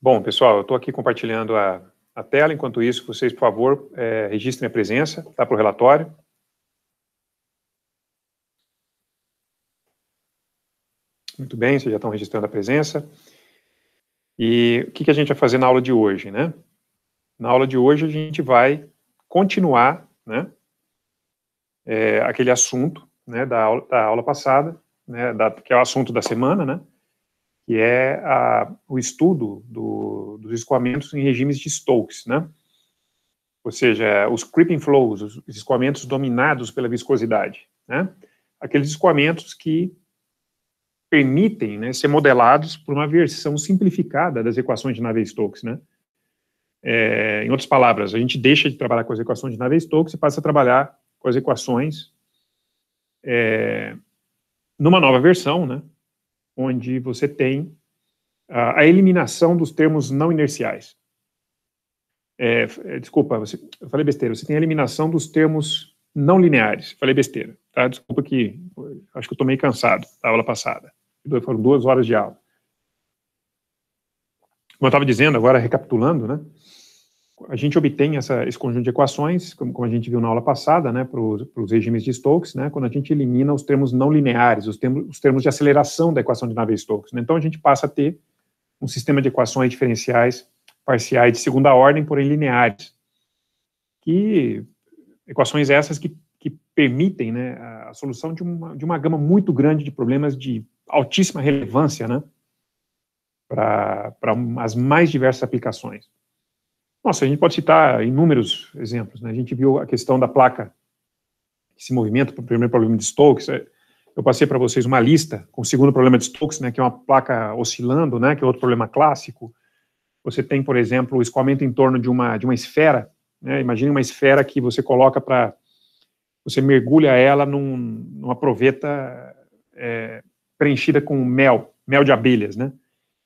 Bom, pessoal, eu estou aqui compartilhando a, a, tela. Enquanto isso, vocês, por favor, é, registrem a presença tá, para o relatório. Muito bem, vocês já estão registrando a presença. E o que, que a gente vai fazer na aula de hoje, né? Na aula de hoje, a gente vai continuar, né, é, aquele assunto, né, da aula, da aula passada, né, da, que é o assunto da semana, né, que é a, o estudo do, dos escoamentos em regimes de Stokes, né? Ou seja, os creeping flows, os escoamentos dominados pela viscosidade, né? Aqueles escoamentos que permitem né, ser modelados por uma versão simplificada das equações de Navier-Stokes, né? É, em outras palavras, a gente deixa de trabalhar com as equações de Navier-Stokes e passa a trabalhar com as equações é, numa nova versão, né? onde você tem a, a eliminação dos termos não inerciais. É, é, desculpa, você, eu falei besteira. Você tem a eliminação dos termos não lineares. Falei besteira, tá? Desculpa que acho que eu tô meio cansado da aula passada. Então, foram duas horas de aula. Como eu estava dizendo, agora recapitulando, né? a gente obtém essa, esse conjunto de equações, como, como, a gente viu na aula passada, né, para os regimes de Stokes, né, quando a gente elimina os termos não lineares, os termos, os termos de aceleração da equação de Navier-Stokes. Né, então, a gente passa a ter um sistema de equações diferenciais parciais de segunda ordem, porém lineares. Que, equações essas que, que permitem né, a solução de uma, de uma gama muito grande de problemas de altíssima relevância né, para as mais diversas aplicações. Nossa, a gente pode citar inúmeros exemplos. Né? A gente viu a questão da placa, esse movimento, o primeiro problema de Stokes. É, eu passei para vocês uma lista com o segundo problema de Stokes, né, que é uma placa oscilando, né, que é outro problema clássico. Você tem, por exemplo, o escoamento em torno de uma, de uma esfera. Né? Imagine uma esfera que você coloca para. Você mergulha ela num, numa proveta é, preenchida com mel, mel de abelhas. Né?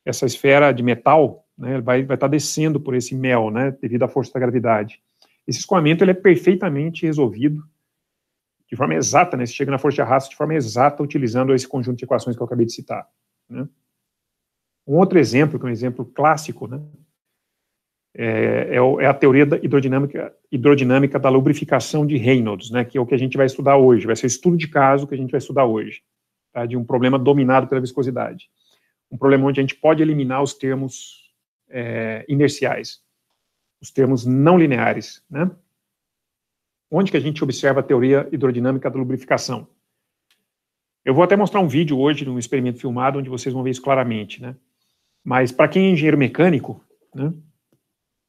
Essa esfera de metal né, ele vai, vai estar tá descendo por esse mel, né, devido à força da gravidade. Esse escoamento ele é perfeitamente resolvido de forma exata, né, você chega na força de arrasto de forma exata utilizando esse conjunto de equações que eu acabei de citar. Né. Um outro exemplo, que é um exemplo clássico, né, é, é, é a teoria da hidrodinâmica, hidrodinâmica da lubrificação de Reynolds, né, que é o que a gente vai estudar hoje, vai ser o estudo de caso que a gente vai estudar hoje, tá, de um problema dominado pela viscosidade. Um problema onde a gente pode eliminar os termos é, inerciais, os termos não lineares. Né? Onde que a gente observa a teoria hidrodinâmica da lubrificação? Eu vou até mostrar um vídeo hoje, num experimento filmado, onde vocês vão ver isso claramente. Né? Mas para quem é engenheiro mecânico, né,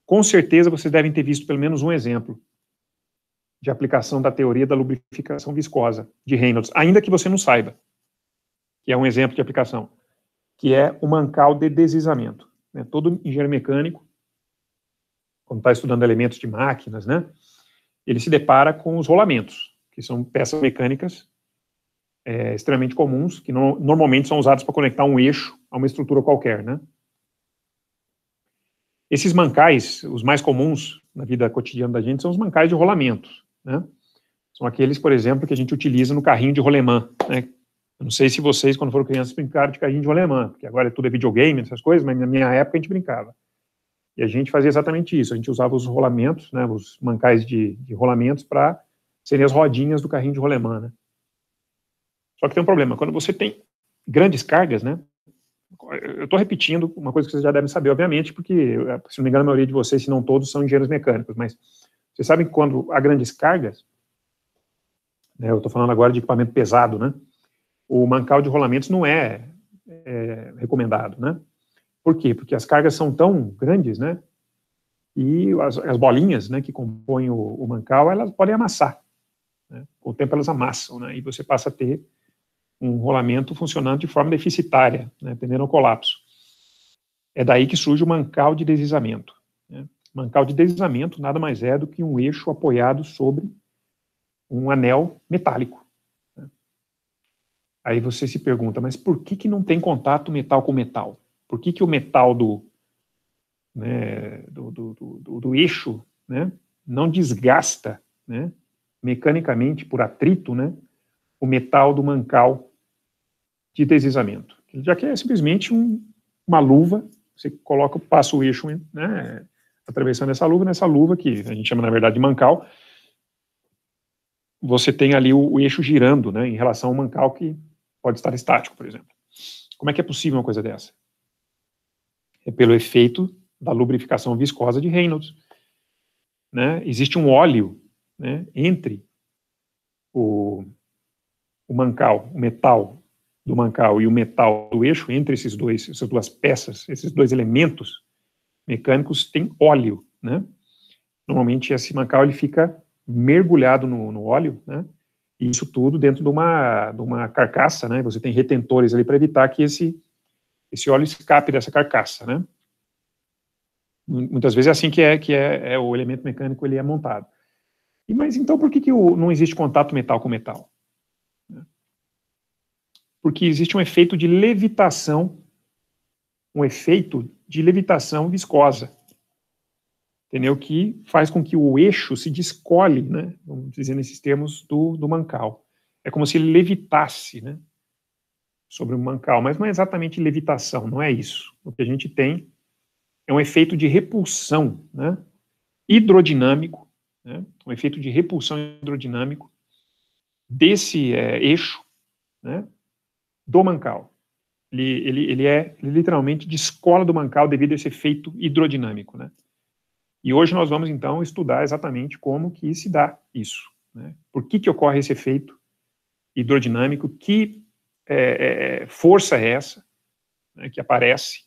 com certeza vocês devem ter visto pelo menos um exemplo de aplicação da teoria da lubrificação viscosa de Reynolds, ainda que você não saiba, que é um exemplo de aplicação, que é o mancal de deslizamento. Né? Todo engenheiro mecânico, quando está estudando elementos de máquinas, né, ele se depara com os rolamentos, que são peças mecânicas é, extremamente comuns, que no, normalmente são usados para conectar um eixo a uma estrutura qualquer. Né? Esses mancais, os mais comuns na vida cotidiana da gente, são os mancais de rolamento. Né? São aqueles, por exemplo, que a gente utiliza no carrinho de rolemã, né? Eu não sei se vocês, quando foram crianças, brincaram de carrinho de rolemã, porque agora é tudo é videogame, essas coisas, mas na minha época a gente brincava. E a gente fazia exatamente isso. A gente usava os rolamentos, né, os mancais de, de rolamentos para serem as rodinhas do carrinho de rolemã, né? Só que tem um problema. Quando você tem grandes cargas, né? Eu estou repetindo uma coisa que vocês já devem saber, obviamente, porque, se não me engano, a maioria de vocês, se não todos, são engenheiros mecânicos, mas vocês sabem que quando há grandes cargas, né, eu estou falando agora de equipamento pesado, né? o mancal de rolamentos não é, é, recomendado, né? Por quê? Porque as cargas são tão grandes, né? E as, as bolinhas, né, que compõem o, o mancal, elas podem amassar. Né? Com o tempo elas amassam, né? E você passa a ter um rolamento funcionando de forma deficitária, né, tendendo ao colapso. É daí que surge o mancal de deslizamento. Né? Mancal de deslizamento nada mais é do que um eixo apoiado sobre um anel metálico. Aí você se pergunta, mas por que, que não tem contato metal com metal? Por que, que o metal do, né, do, do, do, do, eixo né, não desgasta né, mecanicamente por atrito né, o metal do mancal de deslizamento? Já que é simplesmente um, uma luva, você coloca, passa o eixo né, atravessando essa luva, nessa luva que a gente chama na verdade de mancal, você tem ali o, o, eixo girando, né, em relação ao mancal que pode estar estático, por exemplo. Como é que é possível uma coisa dessa? É pelo efeito da lubrificação viscosa de Reynolds. Né? Existe um óleo né, entre o, o mancal, o metal do mancal e o metal do eixo, entre esses dois, essas duas peças, esses dois elementos mecânicos, tem óleo. Né? Normalmente esse mancal ele fica mergulhado no, no óleo, né? Isso tudo dentro de uma, de uma carcaça, né? Você tem retentores ali para evitar que esse, esse óleo escape dessa carcaça, né? Muitas vezes é assim que é que é, é o elemento mecânico ele é montado. E mas então por que, que o, não existe contato metal com metal? Né? Porque existe um efeito de levitação, um efeito de levitação viscosa entendeu? Que faz com que o eixo se descole, né? Vamos dizer nesses termos do, do mancal. É como se ele levitasse, né? Sobre o mancal, mas não é exatamente levitação, não é isso. O que a gente tem é um efeito de repulsão, né? Hidrodinâmico, né? Um efeito de repulsão hidrodinâmico desse é, eixo, né? Do mancal. Ele, ele, ele é literalmente descola do mancal devido a esse efeito hidrodinâmico, né? E hoje nós vamos, então, estudar exatamente como que se dá isso. Né? Por que, que ocorre esse efeito hidrodinâmico, que é, é, é, força é essa né, que aparece,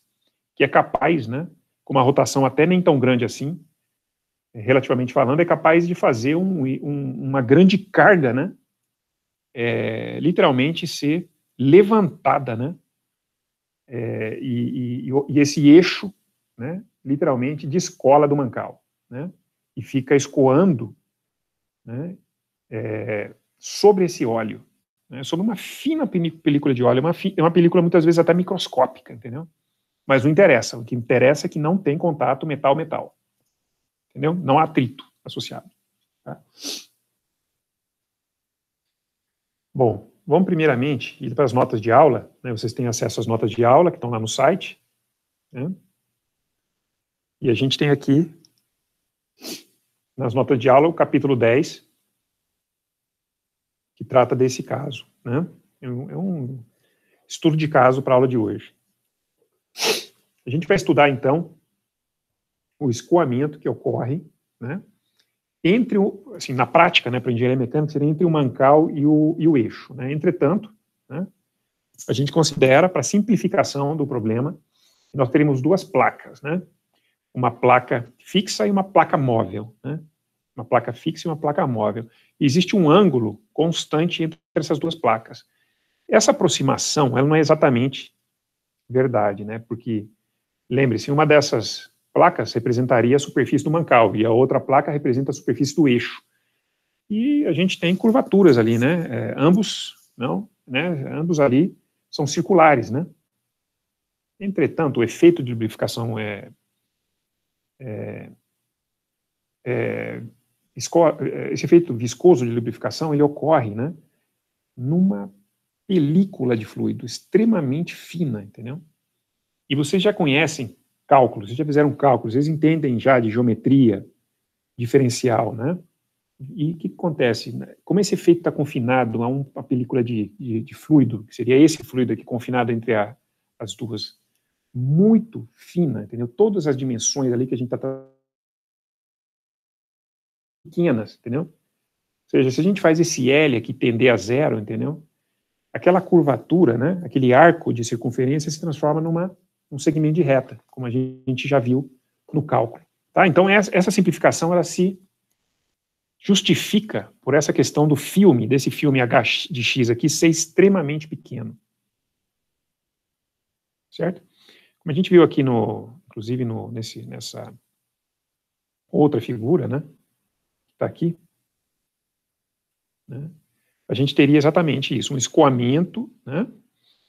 que é capaz, né, com uma rotação até nem tão grande assim, relativamente falando, é capaz de fazer um, um, uma grande carga, né, é, literalmente ser levantada, né, é, e, e, e esse eixo, né, literalmente descola do mancal, né? E fica escoando, né? É, sobre esse óleo, né? sobre uma fina película de óleo, uma, é uma película muitas vezes até microscópica, entendeu? Mas não interessa. O que interessa é que não tem contato metal-metal, entendeu? Não há atrito associado. Tá? Bom, vamos primeiramente ir para as notas de aula. Né? Vocês têm acesso às notas de aula que estão lá no site. Né? E a gente tem aqui, nas notas de aula, o capítulo 10, que trata desse caso. Né? É, é um estudo de caso para a aula de hoje. A gente vai estudar, então, o escoamento que ocorre, né, entre o, assim, na prática, né, para engenharia mecânica, seria entre o mancal e o, e o eixo. Né? Entretanto, né, a gente considera, para simplificação do problema, nós teremos duas placas, né? uma placa fixa e uma placa móvel, né? uma placa fixa e uma placa móvel. E existe um ângulo constante entre essas duas placas. Essa aproximação, ela não é exatamente verdade, né? Porque lembre-se, uma dessas placas representaria a superfície do mancal e a outra placa representa a superfície do eixo. E a gente tem curvaturas ali, né? É, ambos, não, né? Ambos ali são circulares, né? Entretanto, o efeito de lubrificação é é, é, é, esse efeito viscoso de lubrificação ele ocorre, né, numa película de fluido extremamente fina, entendeu? E vocês já conhecem cálculos, vocês já fizeram cálculos, vocês entendem já de geometria diferencial, né? E o que acontece? Como esse efeito está confinado a uma película de, de, de, fluido, que seria esse fluido aqui confinado entre a, as duas muito fina, entendeu? Todas as dimensões ali que a gente está pequenas, entendeu? Ou seja, se a gente faz esse L aqui tender a zero, entendeu? Aquela curvatura, né? Aquele arco de circunferência se transforma numa um segmento de reta, como a gente já viu no cálculo. Tá? Então essa, essa simplificação ela se justifica por essa questão do filme, desse filme H de x aqui ser extremamente pequeno. Certo? Como a gente viu aqui, no, inclusive, no, nesse, nessa outra figura, né? Que está aqui. Né, a gente teria exatamente isso, um escoamento, né?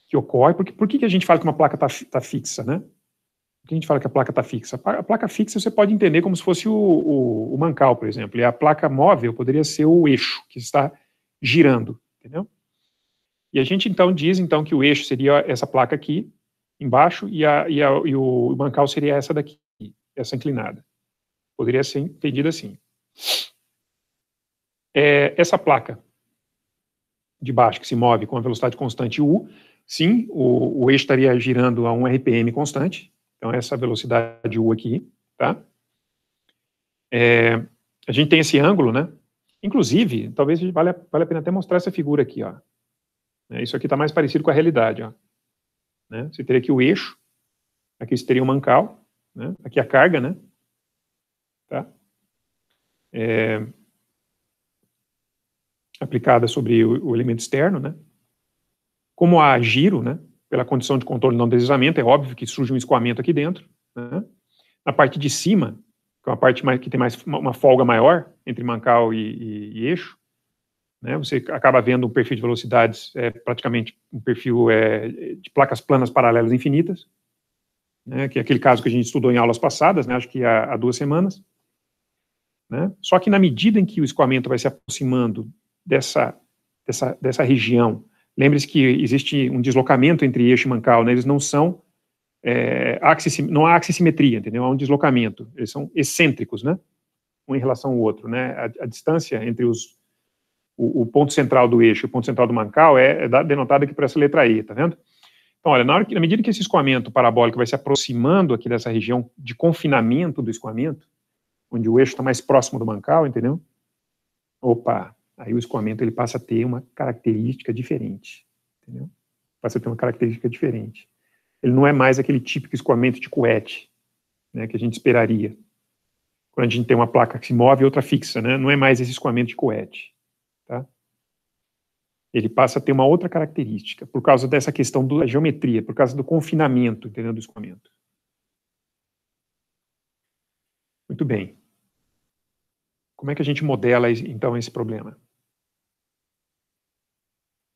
Que ocorre. Porque, por que, que a gente fala que uma placa está tá fixa, né? Por que a gente fala que a placa está fixa? A placa fixa você pode entender como se fosse o, o, o mancal, por exemplo. E a placa móvel poderia ser o eixo que está girando, entendeu? E a gente então diz então que o eixo seria essa placa aqui, embaixo e, a, e, a, e o bancal seria essa daqui, essa inclinada. Poderia ser entendido assim. É, essa placa de baixo que se move com a velocidade constante u, sim, o, o eixo estaria girando a um RPM constante, então essa velocidade u aqui, tá? É, a gente tem esse ângulo, né? Inclusive, talvez vale, vale a pena até mostrar essa figura aqui, ó. É, isso aqui está mais parecido com a realidade, ó. Né? Você teria aqui o eixo, aqui você teria o mancal, né? aqui a carga, né? Tá? É, aplicada sobre o, o, elemento externo, né? Como há giro, né? Pela condição de controle não deslizamento, é óbvio que surge um escoamento aqui dentro. Né? Na parte de cima, que é uma parte mais, que tem mais uma folga maior entre mancal e, e, e eixo, né? Você acaba vendo um perfil de velocidades, é, praticamente um perfil é, de placas planas paralelas infinitas, né? que é aquele caso que a gente estudou em aulas passadas, né? acho que há, há duas semanas. Né? Só que na medida em que o escoamento vai se aproximando dessa, dessa, dessa região, lembre-se que existe um deslocamento entre eixo e mancal, né? eles não são é, axis, não há axissimetria, entendeu? Há um deslocamento, eles são excêntricos, né? Um em relação ao outro, né? A, a distância entre os o, o, ponto central do eixo, o ponto central do mancal é, é denotado aqui por essa letra E, tá vendo? Então, olha, na, que, na, medida que esse escoamento parabólico vai se aproximando aqui dessa região de confinamento do escoamento, onde o eixo está mais próximo do mancal, entendeu? Opa, aí o escoamento ele passa a ter uma característica diferente, entendeu? Passa a ter uma característica diferente. Ele não é mais aquele típico escoamento de coete, né, que a gente esperaria. Quando a gente tem uma placa que se move e outra fixa, né? Não é mais esse escoamento de coete. Tá? Ele passa a ter uma outra característica, por causa dessa questão da geometria, por causa do confinamento, entendeu? Do escoamento. Muito bem. Como é que a gente modela, então, esse problema?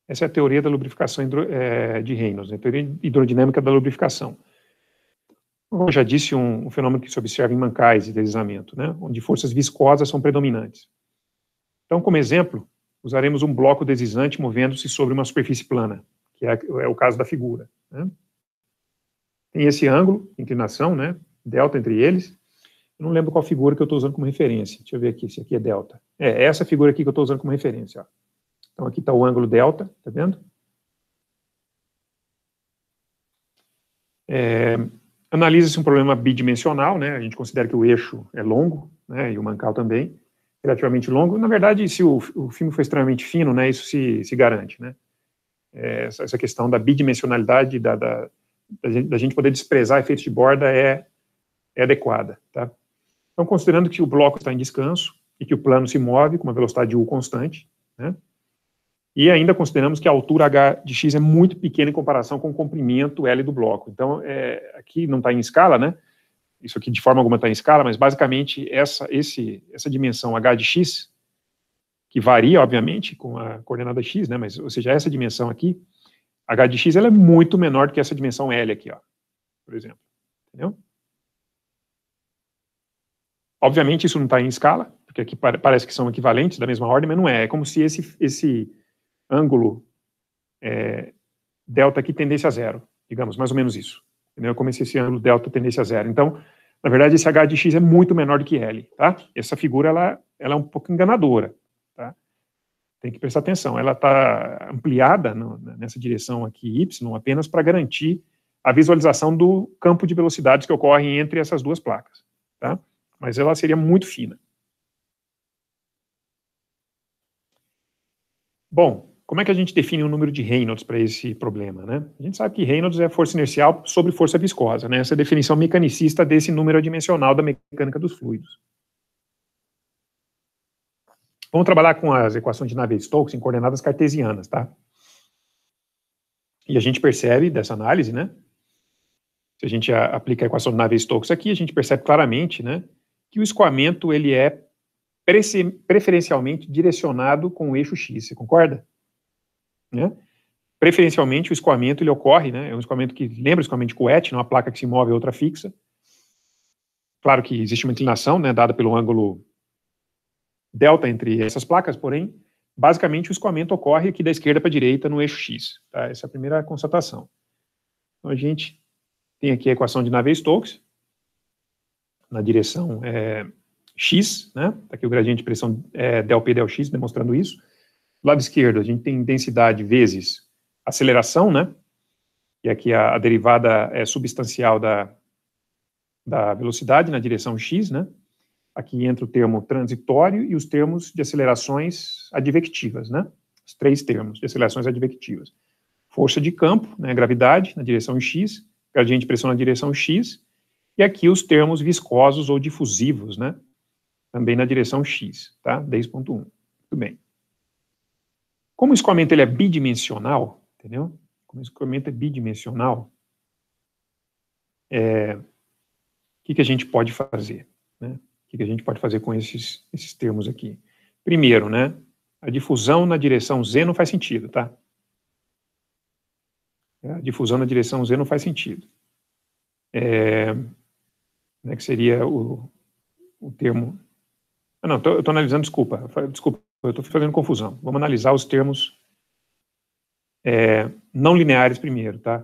Essa é a teoria da lubrificação é, de Reynolds, né? a teoria hidrodinâmica da lubrificação. Como eu já disse, um, um fenômeno que se observa em mancais e deslizamento, né? onde forças viscosas são predominantes. Então, como exemplo, usaremos um bloco deslizante movendo-se sobre uma superfície plana, que é, é o caso da figura. Né? Tem esse ângulo, inclinação, né? delta entre eles. Eu não lembro qual figura que eu estou usando como referência. Deixa eu ver aqui, se aqui é delta. É, é essa figura aqui que eu estou usando como referência. Ó. Então aqui está o ângulo delta, tá vendo? É, Analisa-se um problema bidimensional, né? a gente considera que o eixo é longo, né? e o mancal também relativamente longo. Na verdade, se o, o filme for extremamente fino, né, isso se, se garante, né? É, essa questão da bidimensionalidade, da, da, da, gente, da, gente, poder desprezar efeitos de borda é, é adequada, tá? Então, considerando que o bloco está em descanso e que o plano se move com uma velocidade U constante, né? E ainda consideramos que a altura h de x é muito pequena em comparação com o comprimento L do bloco. Então, é, aqui não está em escala, né? isso aqui de forma alguma está em escala, mas basicamente essa, esse, essa dimensão h de x, que varia, obviamente, com a coordenada x, né, mas, ou seja, essa dimensão aqui, h de x, ela é muito menor do que essa dimensão L aqui, ó, por exemplo. Entendeu? Obviamente isso não está em escala, porque aqui parece que são equivalentes da mesma ordem, mas não é. É como se esse, esse ângulo é, delta aqui tendesse a zero, digamos, mais ou menos isso. Né? Eu comecei esse ângulo delta tendência a zero. Então, na verdade, esse H de X é muito menor do que L, tá? Essa figura, ela, ela é um pouco enganadora, tá? Tem que prestar atenção. Ela está ampliada no, nessa direção aqui, Y, apenas para garantir a visualização do campo de velocidades que ocorrem entre essas duas placas, tá? Mas ela seria muito fina. Bom, como é que a gente define o um número de Reynolds para esse problema, né? A gente sabe que Reynolds é força inercial sobre força viscosa, né? Essa é a definição mecanicista desse número adimensional da mecânica dos fluidos. Vamos trabalhar com as equações de Navier-Stokes em coordenadas cartesianas, tá? E a gente percebe dessa análise, né? Se a gente aplica a equação de Navier-Stokes aqui, a gente percebe claramente, né, que o escoamento ele é preferencialmente direcionado com o eixo x, você concorda? né? Preferencialmente, o escoamento ele ocorre, né? É um escoamento que lembra o escoamento de coete, não é uma placa que se move e é outra fixa. Claro que existe uma inclinação, né, dada pelo ângulo delta entre essas placas, porém, basicamente o escoamento ocorre aqui da esquerda para a direita no eixo x. Tá? Essa é a primeira constatação. Então, a gente tem aqui a equação de Navier-Stokes na direção é, x, né? Tá aqui o gradiente de pressão é, del P del x demonstrando isso. Lado esquerdo, a gente tem densidade vezes aceleração, né? E aqui a, a derivada é substancial da, da velocidade na direção x, né? Aqui entra o termo transitório e os termos de acelerações advectivas, né? Os três termos de acelerações advectivas. Força de campo, né? Gravidade na direção x, gradiente de pressão na direção x, e aqui os termos viscosos ou difusivos, né? Também na direção x, tá? 10.1. Muito bem. Como o escoamento ele é bidimensional, entendeu? Como o escoamento é bidimensional, é, o que, que a gente pode fazer? Né? O que, que a gente pode fazer com esses, esses termos aqui? Primeiro, né, a difusão na direção Z não faz sentido, tá? A difusão na direção Z não faz sentido. É, né, que seria o, o termo. Ah, não, eu estou analisando, desculpa. Desculpa, eu estou fazendo confusão. Vamos analisar os termos é, não lineares primeiro, tá?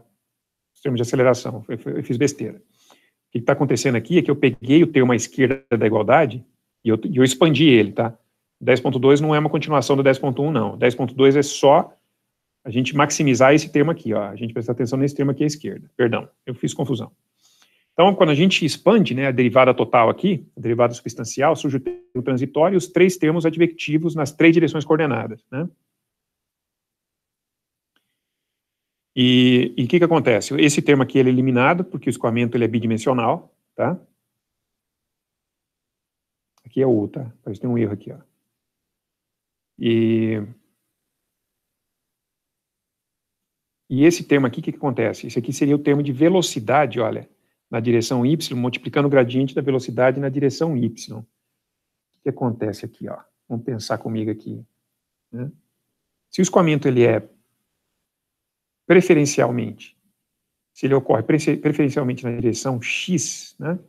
Os termos de aceleração. Eu, fiz besteira. O que está acontecendo aqui é que eu peguei o termo à esquerda da igualdade e eu, e eu expandi ele, tá? 10.2 não é uma continuação do 10.1, não. 10.2 é só a gente maximizar esse termo aqui, ó. A gente presta atenção nesse termo aqui à esquerda. Perdão, eu fiz confusão. Então, quando a gente expande né, a derivada total aqui, a derivada substancial, surge o termo transitório e os três termos advectivos nas três direções coordenadas. Né? E o que, que acontece? Esse termo aqui ele é eliminado, porque o escoamento ele é bidimensional. Tá? Aqui é o, tá? Parece que tem um erro aqui. Ó. E e esse termo aqui, o que, que, acontece? Esse aqui seria o termo de velocidade, olha na direção y, multiplicando o gradiente da velocidade na direção y. O que acontece aqui? Ó? Vamos pensar comigo aqui. Né? Se o escoamento ele é preferencialmente, se ele ocorre preferencialmente na direção x, né? o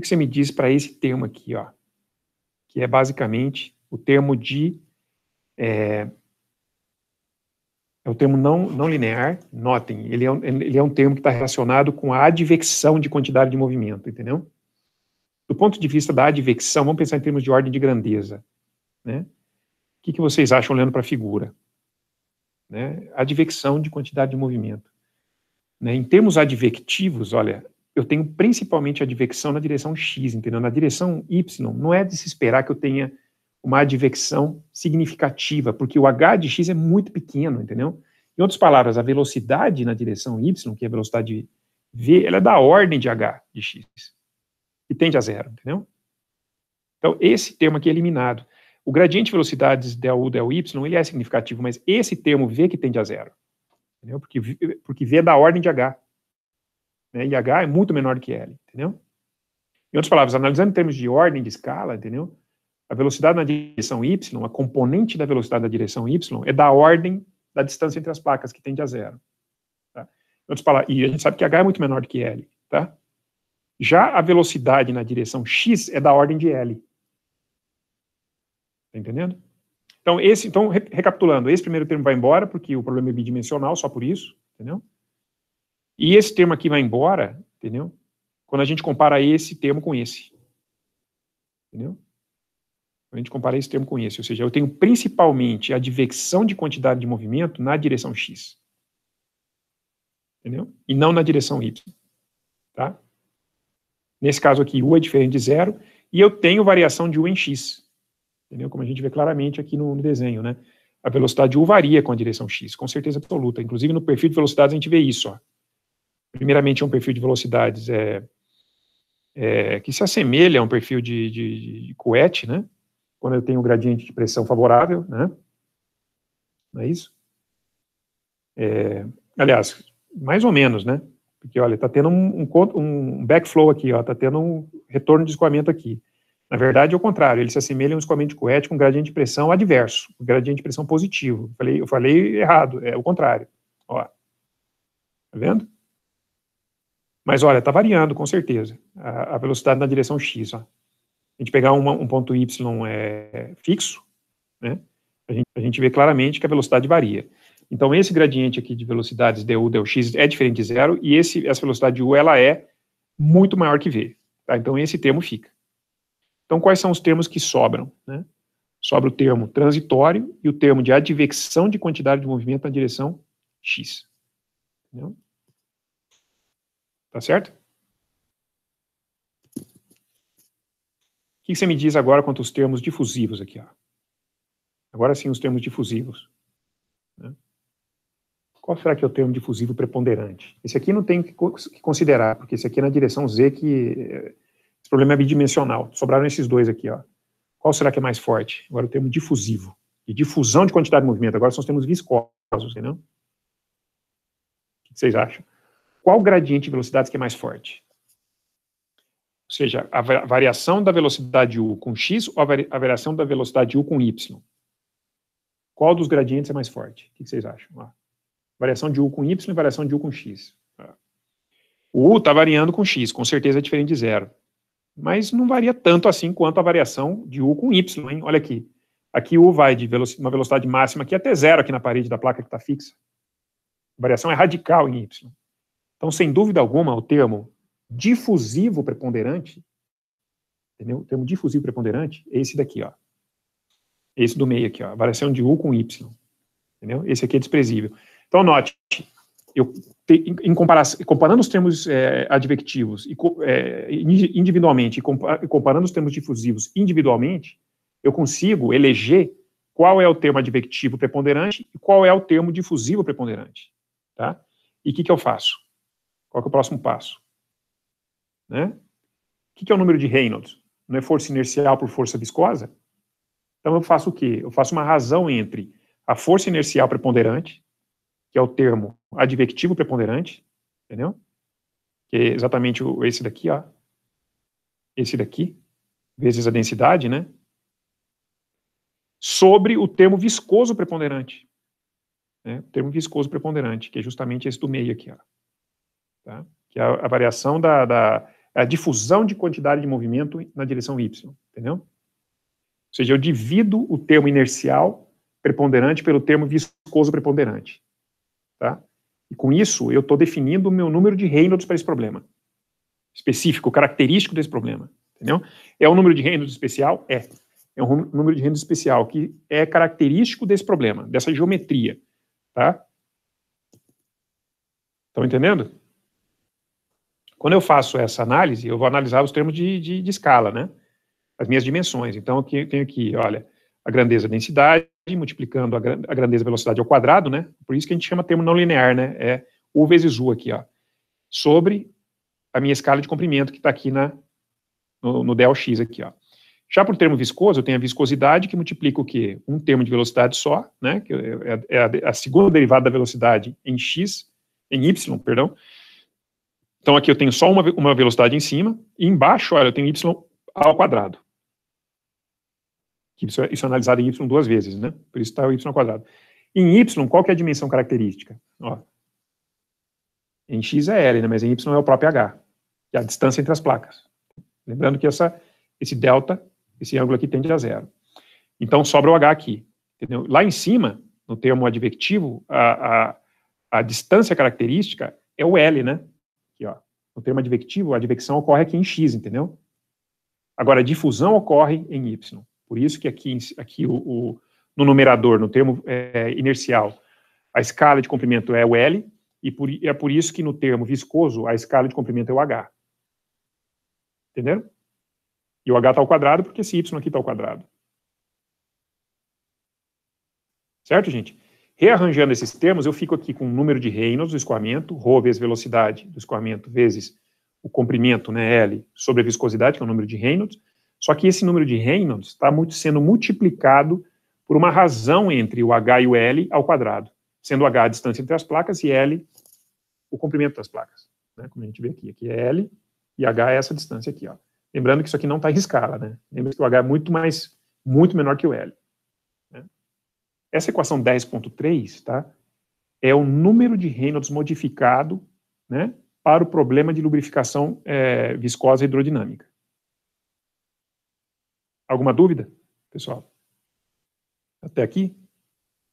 que, você me diz para esse termo aqui? Ó? Que é basicamente o termo de é, é um termo não, não linear, notem, ele é, um, ele é um termo que está relacionado com a advecção de quantidade de movimento, entendeu? Do ponto de vista da advecção, vamos pensar em termos de ordem de grandeza. Né? O que, que vocês acham olhando para a figura? Né? Advecção de quantidade de movimento. Né? Em termos advectivos, olha, eu tenho principalmente advecção na direção X, entendeu? Na direção Y, não é de se esperar que eu tenha uma advecção significativa, porque o h de x é muito pequeno, entendeu? Em outras palavras, a velocidade na direção y, que é a velocidade v, ela é da ordem de h de x, e tende a zero, entendeu? Então, esse termo aqui é eliminado. O gradiente de velocidades del u, del y, ele é significativo, mas esse termo v que tende a zero, entendeu? Porque, porque v é da ordem de h, né? e h é muito menor que l, entendeu? Em outras palavras, analisando em termos de ordem de escala, entendeu? A velocidade na direção y, a componente da velocidade da direção y, é da ordem da distância entre as placas, que tende a zero. Tá? e a gente sabe que h é muito menor do que l. Tá? Já a velocidade na direção x é da ordem de l. Está entendendo? Então, esse, então, recapitulando, esse primeiro termo vai embora, porque o problema é bidimensional, só por isso, entendeu? E esse termo aqui vai embora, entendeu? Quando a gente compara esse termo com esse. Entendeu? a gente compara esse termo com esse, ou seja, eu tenho principalmente a diversão de quantidade de movimento na direção X. Entendeu? E não na direção Y. Tá? Nesse caso aqui, U é diferente de zero, e eu tenho variação de U em X. Entendeu? Como a gente vê claramente aqui no, no desenho, né? A velocidade de U varia com a direção X, com certeza absoluta. Inclusive, no perfil de velocidades, a gente vê isso. Ó. Primeiramente, é um perfil de velocidades é, é, que se assemelha a um perfil de, de, de coete, né? quando eu tenho um gradiente de pressão favorável, né? Não é isso? É, aliás, mais ou menos, né? Porque, olha, está tendo um, um, backflow aqui, está tendo um retorno de escoamento aqui. Na verdade, é o contrário, ele se assemelha a um escoamento coético com um gradiente de pressão adverso, um gradiente de pressão positivo. Falei, eu falei errado, é o contrário. Ó, tá vendo? Mas olha, está variando com certeza a, a velocidade na direção x. Ó a gente pegar uma, um ponto y é, fixo, né, a, gente, a gente vê claramente que a velocidade varia. Então, esse gradiente aqui de velocidades du, dx é diferente de zero, e esse, essa velocidade u ela é muito maior que v. Tá? Então, esse termo fica. Então, quais são os termos que sobram? Né? Sobra o termo transitório e o termo de advecção de quantidade de movimento na direção x. Entendeu? Tá certo? que você me diz agora quanto aos termos difusivos aqui? Ó? Agora sim, os termos difusivos. Né? Qual será que é o termo difusivo preponderante? Esse aqui não tem que considerar, porque esse aqui é na direção Z que eh, esse problema é bidimensional. Sobraram esses dois aqui. Ó. Qual será que é mais forte? Agora o termo difusivo. E difusão de quantidade de movimento. Agora são os termos viscosos, não? O que vocês acham? Qual gradiente de velocidades que é mais forte? Ou seja, a variação da velocidade u com x ou a variação da velocidade u com y? Qual dos gradientes é mais forte? O que vocês acham? variação de u com y e variação de u com x. O u está variando com x, com certeza é diferente de zero. Mas não varia tanto assim quanto a variação de u com y, hein? Olha aqui. Aqui u vai de uma velocidade máxima aqui até zero aqui na parede da placa que está fixa. A variação é radical em y. Então, sem dúvida alguma, o termo difusivo preponderante, entendeu? O termo difusivo preponderante é esse daqui, ó. Esse do meio aqui, ó. variação de U com Y. Entendeu? Esse aqui é desprezível. Então, note, eu, em, comparação, comparando os termos é, advectivos e, é, individualmente e comparando os termos difusivos individualmente, eu consigo eleger qual é o termo advectivo preponderante e qual é o termo difusivo preponderante. Tá? E o que, que eu faço? Qual é o próximo passo? Né? O que é o número de Reynolds? Não é força inercial por força viscosa? Então eu faço o quê? Eu faço uma razão entre a força inercial preponderante, que é o termo advectivo preponderante, entendeu? Que é exatamente esse daqui, ó. Esse daqui, vezes a densidade, né? Sobre o termo viscoso preponderante. Né? O termo viscoso preponderante, que é justamente esse do meio aqui, ó. Tá? Que é a, a variação da, da a difusão de quantidade de movimento na direção y, entendeu? Ou seja, eu divido o termo inercial preponderante pelo termo viscoso preponderante, tá? E com isso, eu estou definindo o meu número de Reynolds para esse problema. Específico, característico desse problema. Entendeu? É um número de Reynolds especial? É. É um número de Reynolds especial que é característico desse problema, dessa geometria. Tá? Estão entendendo? Quando eu faço essa análise, eu vou analisar os termos de, de, de escala, né? As minhas dimensões. Então, aqui, eu tenho aqui, olha, a grandeza densidade, multiplicando a, a grandeza velocidade ao quadrado, né? Por isso que a gente chama termo não linear, né? É U vezes U aqui, ó. Sobre a minha escala de comprimento, que está aqui na, no, no x aqui, ó. Já para o termo viscoso, eu tenho a viscosidade, que multiplica o quê? Um termo de velocidade só, né? Que é, é a, é a segunda derivada da velocidade em x, em y, perdão, então aqui eu tenho só uma, uma velocidade em cima, e embaixo, olha, eu tenho y ao quadrado. Isso é, isso é analisado em y duas vezes, né? Por isso está o y ao quadrado. Em y, qual que é a dimensão característica? Ó, em x é L, né? mas em y é o próprio h, que é a distância entre as placas. Lembrando que essa, esse delta, esse ângulo aqui tende a zero. Então sobra o h aqui. Entendeu? Lá em cima, no termo advectivo, a, a, a distância característica é o L, né? no termo advectivo, a advecção ocorre aqui em X, entendeu? Agora, a difusão ocorre em Y. Por isso que aqui, aqui o, o no numerador, no termo é, inercial, a escala de comprimento é o L, e por, é por isso que no termo viscoso, a escala de comprimento é o H. Entenderam? E o H está ao quadrado, porque esse Y aqui está ao quadrado. Certo, gente? Rearranjando esses termos, eu fico aqui com o número de Reynolds do escoamento, ρ vezes velocidade do escoamento, vezes o comprimento, né, L, sobre a viscosidade, que é o número de Reynolds. Só que esse número de Reynolds está sendo multiplicado por uma razão entre o H e o L ao quadrado, sendo H a distância entre as placas e L o comprimento das placas, né, como a gente vê aqui. Aqui é L e H é essa distância aqui. Ó. Lembrando que isso aqui não está em escala, né? Lembra que o H é muito mais, muito menor que o L. Essa equação 10.3, tá? É o número de Reynolds modificado, né? Para o problema de lubrificação é, viscosa hidrodinâmica. Alguma dúvida, pessoal? Até aqui?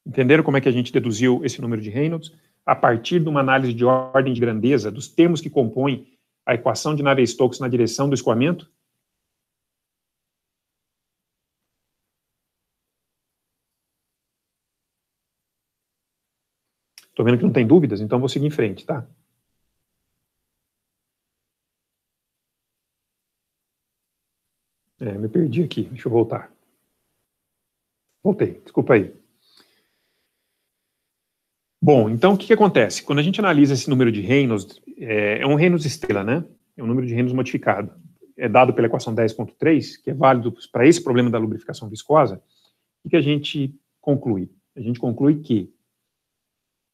Entenderam como é que a gente deduziu esse número de Reynolds? A partir de uma análise de ordem de grandeza dos termos que compõem a equação de Navier-Stokes na direção do escoamento? Estou vendo que não tem dúvidas, então vou seguir em frente, tá? É, me perdi aqui, deixa eu voltar. Voltei, desculpa aí. Bom, então o que, que, acontece? Quando a gente analisa esse número de reinos, é, é um reinos estrela, né? É um número de reinos modificado. É dado pela equação 10.3, que é válido para esse problema da lubrificação viscosa, e que a gente conclui? A gente conclui que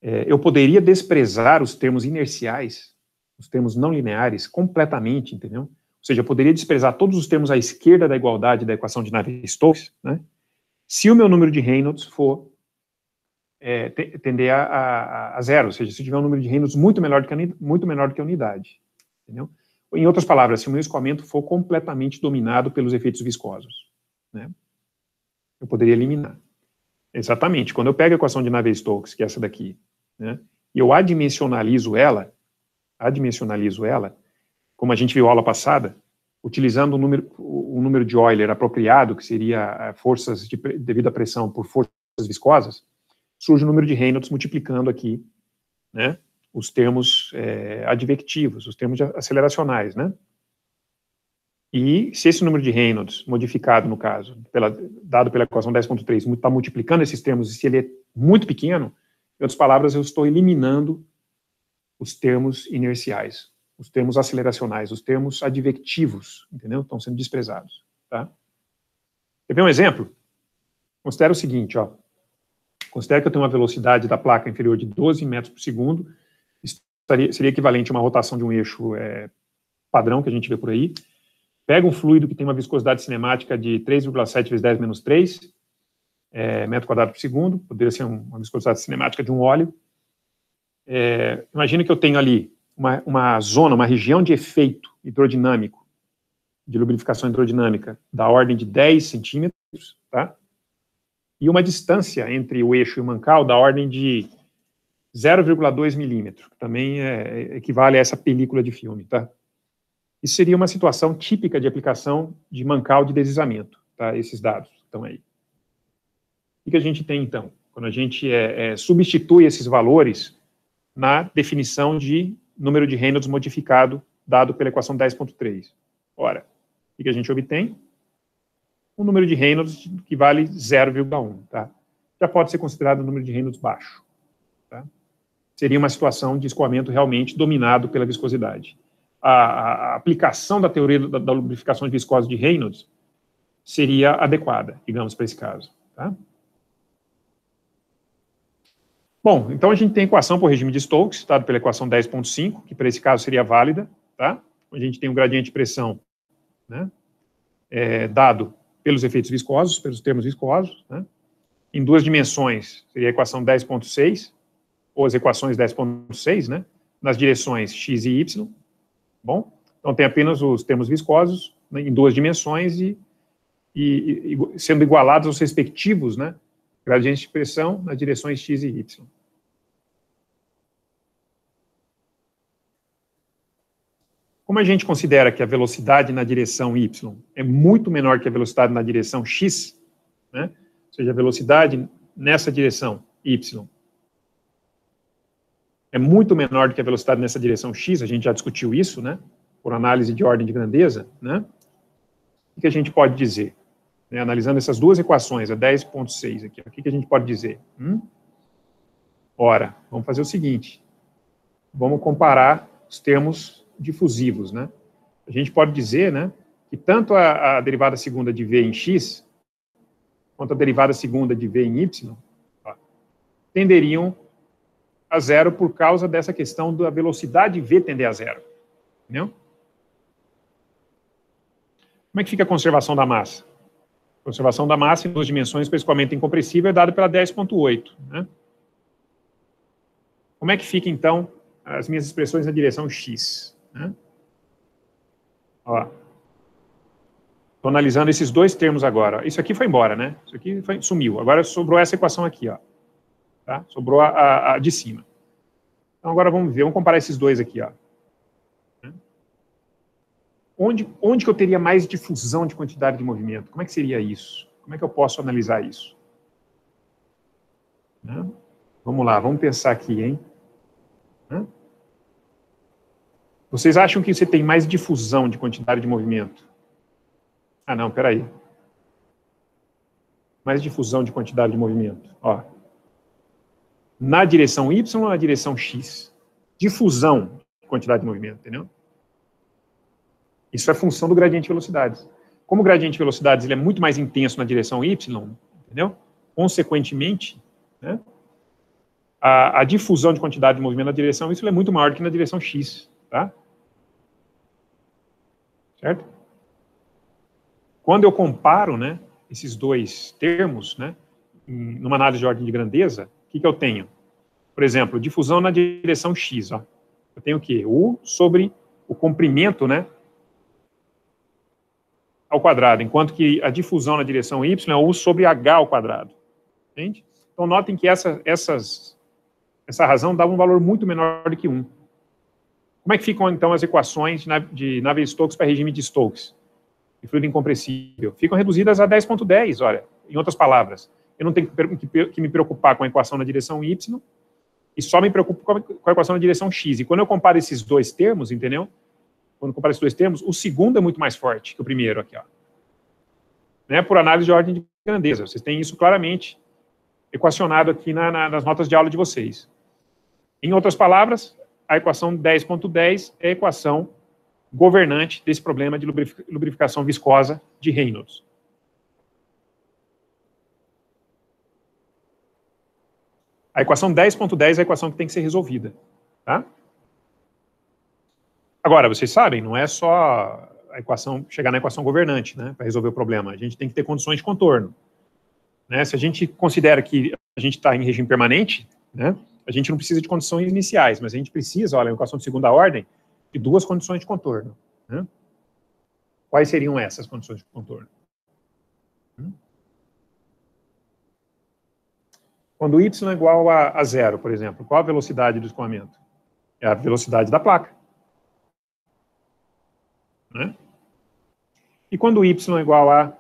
é, eu poderia desprezar os termos inerciais, os termos não lineares, completamente, entendeu? Ou seja, eu poderia desprezar todos os termos à esquerda da igualdade da equação de Navier-Stokes, né? Se o meu número de Reynolds for é, tender a, a, a, zero, ou seja, se tiver um número de Reynolds muito menor, que a, muito menor do que a unidade, entendeu? Em outras palavras, se o meu escoamento for completamente dominado pelos efeitos viscosos, né? Eu poderia eliminar. Exatamente. Quando eu pego a equação de Navier-Stokes, que é essa daqui, né? E eu adimensionalizo ela, adimensionalizo ela, como a gente viu aula passada, utilizando o número, o número de Euler apropriado, que seria eh, forças de, devido à pressão por forças viscosas, surge o número de Reynolds multiplicando aqui, né? Os termos é, advectivos, os termos aceleracionais, né? E se esse número de Reynolds, modificado no caso, pela, dado pela equação 10.3, está multiplicando esses termos, e se ele é muito pequeno, em outras palavras, eu estou eliminando os termos inerciais, os termos aceleracionais, os termos advectivos, entendeu? Estão sendo desprezados, tá? Quer ver um exemplo? Considera o seguinte, ó. Considera que eu tenho uma velocidade da placa inferior de 12 metros por segundo, estaria, seria equivalente a uma rotação de um eixo é, padrão que a gente vê por aí. Pega um fluido que tem uma viscosidade cinemática de 3,7 vezes 10 menos 3, é, metro quadrado por segundo, poderia ser um, uma viscosidade cinemática de um óleo. É, imagina que eu tenho ali uma, uma zona, uma região de efeito hidrodinâmico, de lubrificação hidrodinâmica, da ordem de 10 centímetros, tá? e uma distância entre o eixo e o mancal da ordem de 0,2 milímetro, que também é, é, equivale a essa película de filme, tá? Isso seria uma situação típica de aplicação de mancal de deslizamento, tá? Esses dados estão aí que a gente tem, então? Quando a gente é, é, substitui esses valores na definição de número de Reynolds modificado dado pela equação 10.3. Ora, o que a gente obtém? Um número de Reynolds que vale 0,1. Tá? Já pode ser considerado um número de Reynolds baixo. Tá? Seria uma situação de escoamento realmente dominado pela viscosidade. A, a aplicação da teoria da, da lubrificação de viscose de Reynolds seria adequada, digamos, para esse caso. Tá? Bom, então a gente tem equação por regime de Stokes, dado pela equação 10.5, que para esse caso seria válida, tá? A gente tem um gradiente de pressão, né? É, dado pelos efeitos viscosos, pelos termos viscosos, né? Em duas dimensões, seria a equação 10.6, ou as equações 10.6, né? Nas direções x e y, bom? Então tem apenas os termos viscosos né? em duas dimensões e, e, e sendo igualados aos respectivos, né? gradiente de pressão nas direções x e y. Como a gente considera que a velocidade na direção y é muito menor que a velocidade na direção x, né? ou seja, a velocidade nessa direção y é muito menor do que a velocidade nessa direção x, a gente já discutiu isso, né? por análise de ordem de grandeza, né? o que a gente pode dizer? Né, analisando essas duas equações, a 10.6 aqui, o que, que a gente pode dizer? Hum? Ora, vamos fazer o seguinte, vamos comparar os termos difusivos, né? A gente pode dizer, né, que tanto a, a derivada segunda de v em x, quanto a derivada segunda de v em y, ó, tenderiam a zero por causa dessa questão da velocidade v tender a zero, entendeu? Como é que fica a conservação da massa? Conservação da massa em duas dimensões com escoamento incompressível é dado pela 10.8. Né? Como é que fica, então, as minhas expressões na direção x? Né? Estou analisando esses dois termos agora. Isso aqui foi embora, né? Isso aqui foi, sumiu. Agora sobrou essa equação aqui, ó. Tá? Sobrou a, a, a de cima. Então agora vamos ver, vamos comparar esses dois aqui, ó onde, onde que eu teria mais difusão de quantidade de movimento? Como é que seria isso? Como é que eu posso analisar isso? Né? Vamos lá, vamos pensar aqui, hein? Né? Vocês acham que você tem mais difusão de quantidade de movimento? Ah, não, peraí. Mais difusão de quantidade de movimento. Ó. Na direção Y ou na direção X? Difusão de quantidade de movimento, entendeu? Isso é função do gradiente de velocidades. Como o gradiente de velocidades ele é muito mais intenso na direção y, entendeu? Consequentemente, né, a, a, difusão de quantidade de movimento na direção y é muito maior do que na direção x, tá? Certo? Quando eu comparo, né, esses dois termos, né, em, numa análise de ordem de grandeza, o que, que eu tenho? Por exemplo, difusão na direção x, ó. Eu tenho o quê? U sobre o comprimento, né, ao quadrado, enquanto que a difusão na direção y é U sobre H ao quadrado. Entende? Então, notem que essa, essas, essa razão dava um valor muito menor do que 1. Como é que ficam, então, as equações de Navier-Stokes para regime de Stokes? De fluido incompressível. Ficam reduzidas a 10.10, olha. Em outras palavras, eu não tenho que me preocupar com a equação na direção y, e só me preocupo com a equação na direção x. E quando eu comparo esses dois termos, entendeu? quando compara esses dois termos, o segundo é muito mais forte que o primeiro aqui, ó. Né, por análise de ordem de grandeza. Vocês têm isso claramente equacionado aqui na, na, nas notas de aula de vocês. Em outras palavras, a equação 10.10 é a equação governante desse problema de lubrificação viscosa de Reynolds. A equação 10.10 é a equação que tem que ser resolvida. Tá? Agora, vocês sabem, não é só a equação chegar na equação governante, né, para resolver o problema. A gente tem que ter condições de contorno. Né? Se a gente considera que a gente está em regime permanente, né, a gente não precisa de condições iniciais, mas a gente precisa, olha, é a equação de segunda ordem, de duas condições de contorno. Né? Quais seriam essas condições de contorno? Hum? Quando y é igual a, a zero, por exemplo, qual a velocidade do escoamento? É a velocidade da placa. Né? E quando y é igual a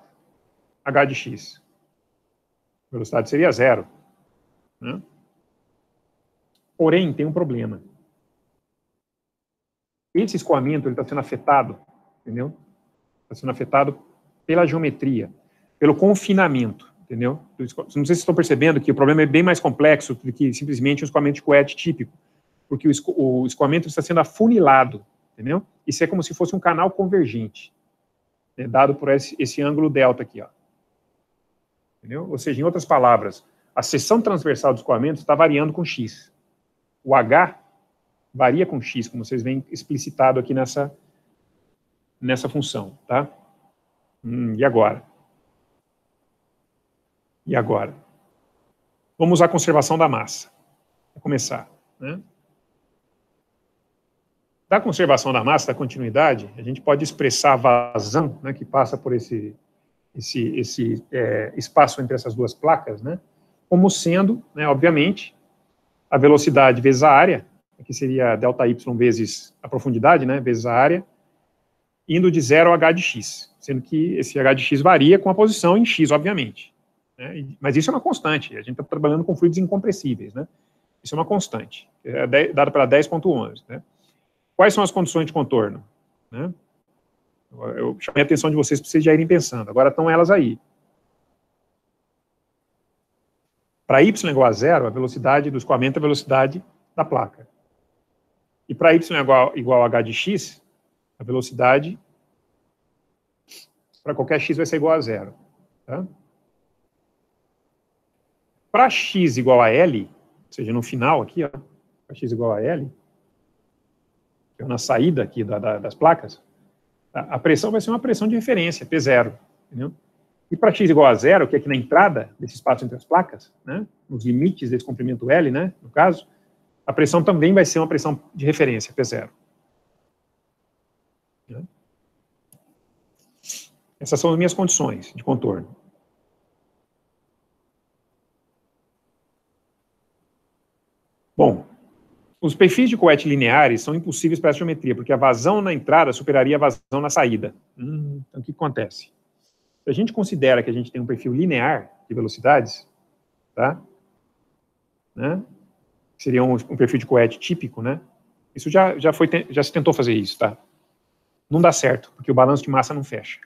h de x? A velocidade seria zero. Né? Porém, tem um problema. Esse escoamento está sendo afetado, entendeu? Está sendo afetado pela geometria, pelo confinamento, entendeu? Não sei se vocês estão percebendo que o problema é bem mais complexo do que simplesmente um escoamento de coete típico, porque o, o escoamento está sendo afunilado, entendeu? Isso é como se fosse um canal convergente, né, dado por esse, esse ângulo delta aqui, ó. Entendeu? Ou seja, em outras palavras, a seção transversal do escoamento está variando com x. O h varia com x, como vocês veem explicitado aqui nessa, nessa função, tá? Hum, e agora? E agora? Vamos à conservação da massa. Vou começar, né? da conservação da massa, da continuidade, a gente pode expressar a vazão né, que passa por esse, esse, esse é, espaço entre essas duas placas, né, como sendo, né, obviamente, a velocidade vezes a área, que seria delta y vezes a profundidade, né, vezes a área, indo de zero ao h de x, sendo que esse h de x varia com a posição em x, obviamente. Né, mas isso é uma constante, a gente está trabalhando com fluidos incompressíveis, né, isso é uma constante, é dada pela 10.11, né, Quais são as condições de contorno? Né? Eu chamei a atenção de vocês para vocês já irem pensando. Agora estão elas aí. Para y igual a zero, a velocidade do escoamento é a velocidade da placa. E para y igual, igual a h de x, a velocidade para qualquer x vai ser igual a zero. Tá? Para x igual a L, ou seja, no final aqui, para x igual a L, na saída aqui da, da, das placas, a, a, pressão vai ser uma pressão de referência, P0. Entendeu? E para x igual a zero, que é aqui na entrada desse espaço entre as placas, né, nos limites desse comprimento L, né, no caso, a pressão também vai ser uma pressão de referência, P0. Essas são as minhas condições de contorno. Os perfis de coete lineares são impossíveis para a geometria, porque a vazão na entrada superaria a vazão na saída. Hum, então, o que acontece? Se a gente considera que a gente tem um perfil linear de velocidades, tá? Né? Seria um, um perfil de coete típico, né? Isso já, já, foi, já se tentou fazer isso, tá? Não dá certo, porque o balanço de massa não fecha.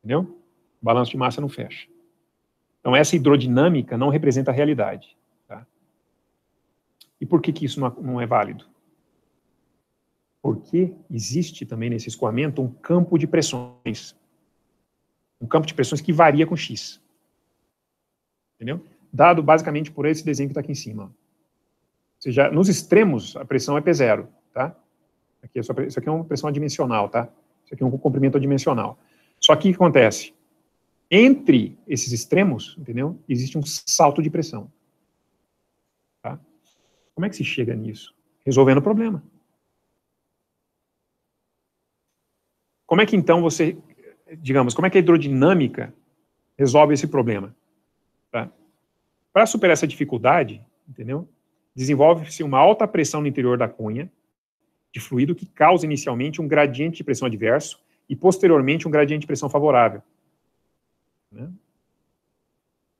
Entendeu? O balanço de massa não fecha. Então, essa hidrodinâmica não representa a realidade. E por que, que isso é, não é válido? Porque existe também nesse escoamento um campo de pressões. Um campo de pressões que varia com X. Entendeu? Dado basicamente por esse desenho que está aqui em cima. Ou seja, nos extremos, a pressão é P0. Tá? Aqui, é isso aqui é uma pressão adimensional. Tá? Isso aqui é um comprimento adimensional. Só que o que acontece? Entre esses extremos, entendeu? Existe um salto de pressão. Como é que se chega nisso? Resolvendo o problema. Como é que então você, digamos, como é que a hidrodinâmica resolve esse problema? Tá? Para superar essa dificuldade, entendeu? Desenvolve-se uma alta pressão no interior da cunha de fluido que causa inicialmente um gradiente de pressão adverso e posteriormente um gradiente de pressão favorável. Né?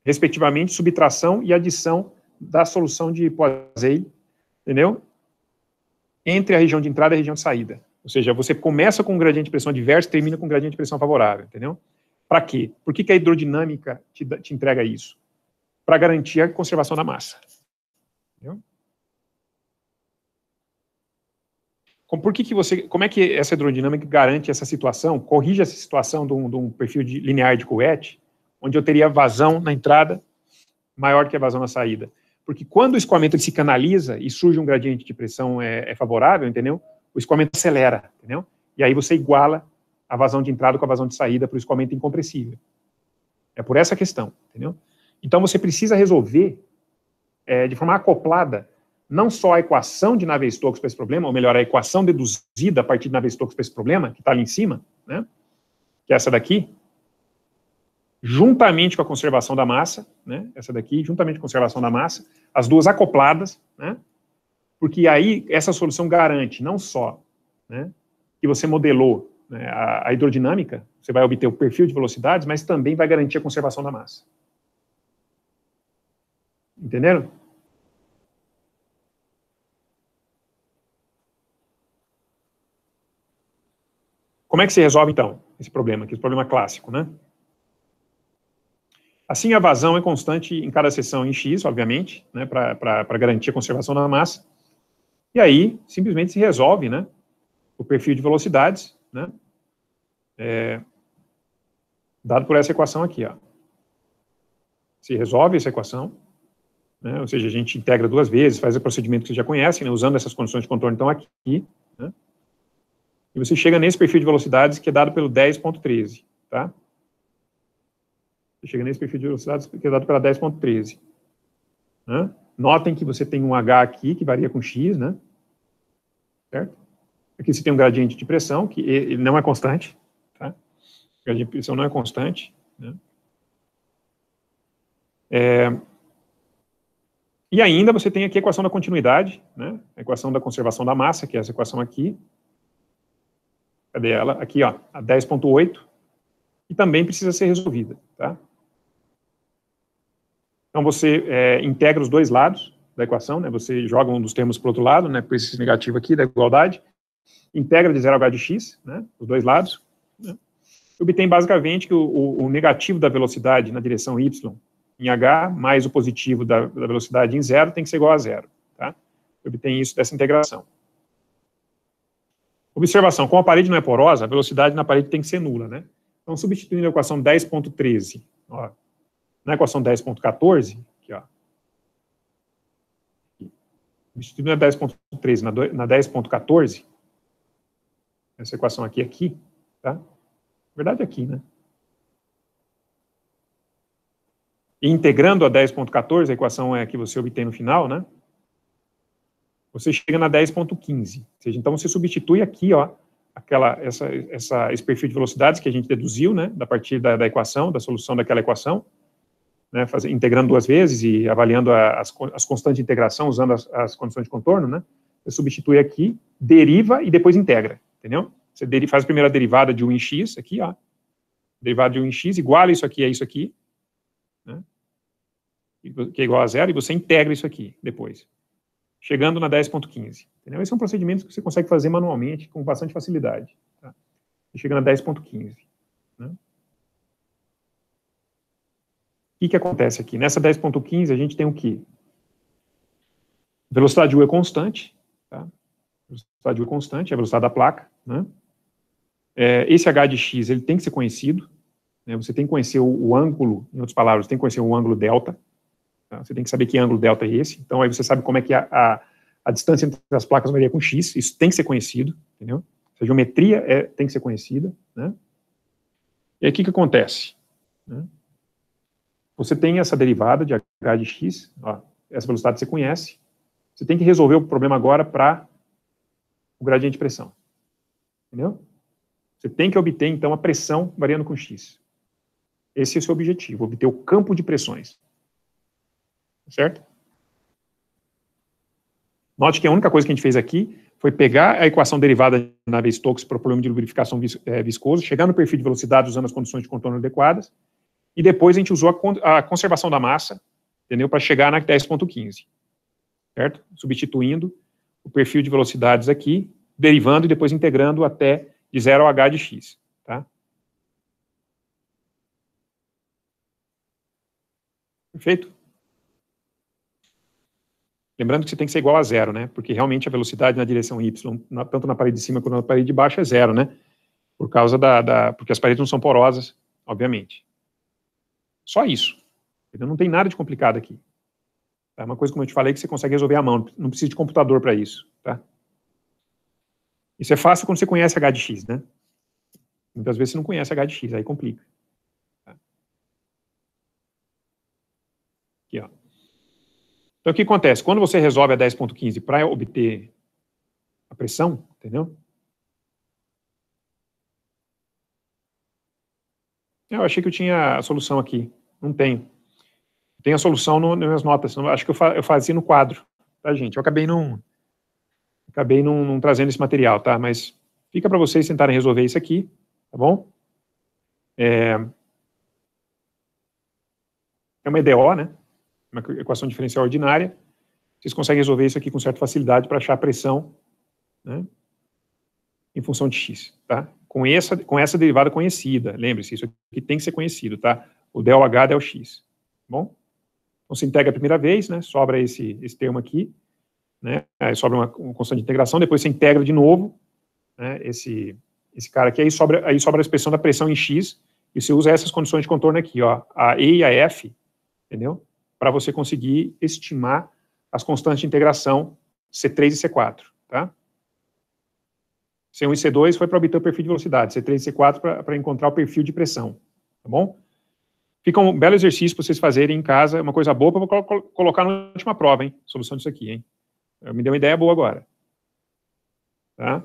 Respectivamente, subtração e adição da solução de Poiseuille, entendeu? Entre a região de entrada e a região de saída. Ou seja, você começa com um gradiente de pressão adverso, e termina com um gradiente de pressão favorável, entendeu? Para quê? Por que, que a hidrodinâmica te, te entrega isso? Para garantir a conservação da massa. Entendeu? Por que que você, como é que essa hidrodinâmica garante essa situação, corrige essa situação de um, de um perfil de linear de Couette, onde eu teria vazão na entrada maior que a vazão na saída? Porque quando o escoamento se canaliza e surge um gradiente de pressão é, é, favorável, entendeu? O escoamento acelera, entendeu? E aí você iguala a vazão de entrada com a vazão de saída para o escoamento incompressível. É por essa questão, entendeu? Então você precisa resolver é, de forma acoplada não só a equação de Navier-Stokes para esse problema, ou melhor, a equação deduzida a partir de Navier-Stokes para esse problema, que está ali em cima, né? Que é essa daqui, juntamente com a conservação da massa, né? Essa daqui, juntamente com a conservação da massa, as duas acopladas, né? Porque aí essa solução garante não só, né, que você modelou né, a, a hidrodinâmica, você vai obter o perfil de velocidades, mas também vai garantir a conservação da massa. Entenderam? Como é que se resolve, então, esse problema, que esse o problema clássico, né? Assim, a vazão é constante em cada seção em X, obviamente, né, para garantir a conservação da massa. E aí, simplesmente se resolve né, o perfil de velocidades, né, é, dado por essa equação aqui. Ó. Se resolve essa equação, né, ou seja, a gente integra duas vezes, faz o procedimento que vocês já conhecem, né, usando essas condições de contorno, então, aqui. Né, e você chega nesse perfil de velocidades que é dado pelo 10.13, tá? chega nesse perfil de velocidade que é dado pela 10.13. Né? Notem que você tem um H aqui, que varia com X, né? Certo? Aqui você tem um gradiente de pressão, que ele não é constante. Tá? O gradiente de pressão não é constante. Né? É... E ainda você tem aqui a equação da continuidade, né? a equação da conservação da massa, que é essa equação aqui. Cadê ela? Aqui, ó, a 10.8. E também precisa ser resolvida, tá? Então, você é, integra os dois lados da equação, né? Você joga um dos termos para o outro lado, né? Por esse negativo aqui da igualdade. Integra de zero a h de x, né? Os dois lados. Né? Obtém basicamente que o, o, o, negativo da velocidade na direção y em h mais o positivo da, da velocidade em zero tem que ser igual a zero, tá? Obtém isso dessa integração. Observação, como a parede não é porosa, a velocidade na parede tem que ser nula, né? Então, substituindo a equação 10.13, ó na equação 10.14, aqui, ó, substituindo na 10.13 na 10.14, essa equação aqui, é aqui, tá? Na verdade, é aqui, né? E integrando a 10.14, a equação é a que você obtém no final, né? Você chega na 10.15. Ou seja, então você substitui aqui, ó, aquela, essa, essa, esse perfil de velocidades que a gente deduziu, né, da partir da, da equação, da solução daquela equação, né, integrando duas vezes e avaliando a, as, as constantes de integração, usando as, as, condições de contorno, né, você substitui aqui, deriva e depois integra, entendeu? Você deriva, faz a primeira derivada de 1 em x, aqui, ó, derivada de 1 em x, a isso aqui a é isso aqui, né, que é igual a zero, e você integra isso aqui depois, chegando na 10.15, entendeu? Esses são é procedimentos que você consegue fazer manualmente com bastante facilidade, tá? chega na 10.15. O que acontece aqui? Nessa 10.15, a gente tem o quê? Velocidade U é constante, tá? Velocidade U é constante, é a velocidade da placa, né? É, esse h de x, ele tem que ser conhecido, né? Você tem que conhecer o, o ângulo, em outras palavras, tem que conhecer o ângulo delta, tá? Você tem que saber que ângulo delta é esse, então aí você sabe como é que a, a, a distância entre as placas varia com x, isso tem que ser conhecido, entendeu? A geometria é, tem que ser conhecida, né? E aí, o que, que acontece? Né? Você tem essa derivada de h de x, ó, essa velocidade você conhece. Você tem que resolver o problema agora para o gradiente de pressão. Entendeu? Você tem que obter, então, a pressão variando com x. Esse é o seu objetivo, obter o campo de pressões. Certo? Note que a única coisa que a gente fez aqui foi pegar a equação derivada na Navier-Stokes para o problema de lubrificação eh, viscosa, chegar no perfil de velocidade usando as condições de contorno adequadas, e depois a gente usou a, a conservação da massa, entendeu, para chegar na 10.15, certo? Substituindo o perfil de velocidades aqui, derivando e depois integrando até de 0 ao h de x, tá? Perfeito? Lembrando que você tem que ser igual a zero, né? Porque realmente a velocidade na direção y, na, tanto na parede de cima quanto na parede de baixo, é zero, né? Por causa da, da... porque as paredes não são porosas, obviamente. Só isso. não tem nada de complicado aqui. É uma coisa, como eu te falei, que você consegue resolver à mão. Não precisa de computador para isso. Tá? Isso é fácil quando você conhece X, né? Muitas vezes você não conhece X, aí complica. Tá? Aqui, ó. Então, o que acontece? Quando você resolve a 10.15 para obter a pressão, entendeu? Eu achei que eu tinha a solução aqui. Não tenho. Tenho a solução no, nas minhas notas. Acho que eu, fa eu fazia no quadro, tá, gente? Eu acabei não, acabei não, não trazendo esse material, tá? Mas fica para vocês tentarem resolver isso aqui, tá bom? É, é uma EDO, né? Uma equação diferencial ordinária. Vocês conseguem resolver isso aqui com certa facilidade para achar a pressão, né? Em função de x, tá? com essa, com essa derivada conhecida. Lembre-se, isso aqui tem que ser conhecido, tá? O DLH, Tá Bom? Então, se integra a primeira vez, né? Sobra esse, esse termo aqui, né? Aí sobra uma, uma constante de integração, depois você integra de novo, né? Esse, esse cara aqui, aí sobra, aí sobra a expressão da pressão em X, e você usa essas condições de contorno aqui, ó, a E e a F, entendeu? Para você conseguir estimar as constantes de integração C3 e C4, tá? C1 e C2 foi para obter o perfil de velocidade, C3 e C4 para encontrar o perfil de pressão, tá bom? Fica um belo exercício para vocês fazerem em casa, é uma coisa boa para colocar na última prova, hein? Solução disso aqui, hein? Me deu uma ideia boa agora. Tá?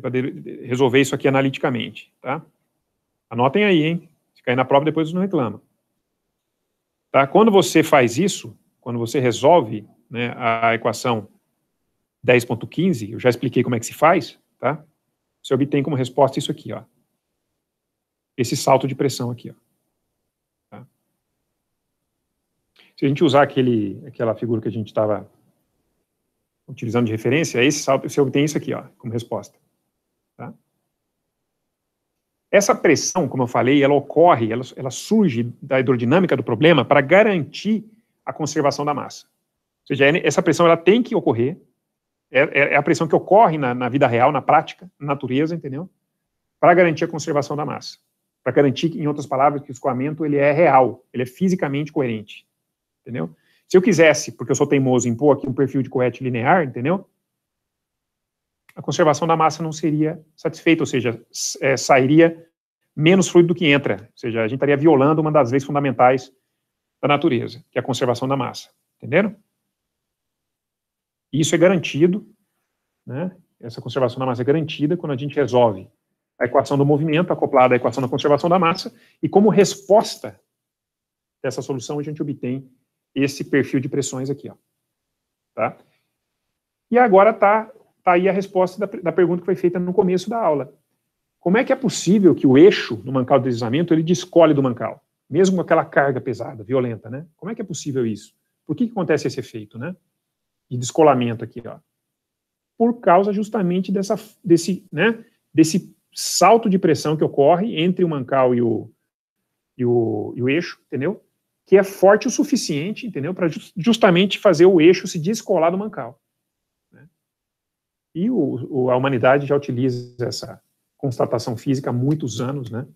Para resolver isso aqui analiticamente, tá? Anotem aí, hein? Se cair na prova, depois não reclama. Tá? Quando você faz isso, quando você resolve né, a equação 10.15, eu já expliquei como é que se faz, tá? Você obtém como resposta isso aqui, ó. Esse salto de pressão aqui, ó. Tá? Se a gente usar aquele, aquela figura que a gente estava utilizando de referência, é esse salto, você obtém isso aqui, ó, como resposta. Tá? Essa pressão, como eu falei, ela ocorre, ela, ela surge da hidrodinâmica do problema para garantir a conservação da massa. Ou seja, é essa pressão ela tem que ocorrer é, é, é a pressão que ocorre na, na, vida real, na prática, na natureza, entendeu? Para garantir a conservação da massa. Para garantir, em outras palavras, que o escoamento ele é real, ele é fisicamente coerente, entendeu? Se eu quisesse, porque eu sou teimoso, impor aqui um perfil de correte linear, entendeu? A conservação da massa não seria satisfeita, ou seja, é, sairia menos fluido do que entra. Ou seja, a gente estaria violando uma das leis fundamentais da natureza, que é a conservação da massa. Entenderam? E isso é garantido, né? essa conservação da massa é garantida quando a gente resolve a equação do movimento acoplada à equação da conservação da massa, e como resposta dessa solução a gente obtém esse perfil de pressões aqui. Ó. Tá? E agora está tá aí a resposta da, da, pergunta que foi feita no começo da aula. Como é que é possível que o eixo do mancal de deslizamento ele descolhe do mancal, mesmo com aquela carga pesada, violenta, né? Como é que é possível isso? Por que, que acontece esse efeito, né? de descolamento aqui, ó, por causa justamente dessa, desse, né, desse salto de pressão que ocorre entre o mancal e o, e o, e o eixo, entendeu? Que é forte o suficiente, entendeu? Para justamente fazer o eixo se descolar do mancal. Né? E o, o, a humanidade já utiliza essa constatação física há muitos anos, né?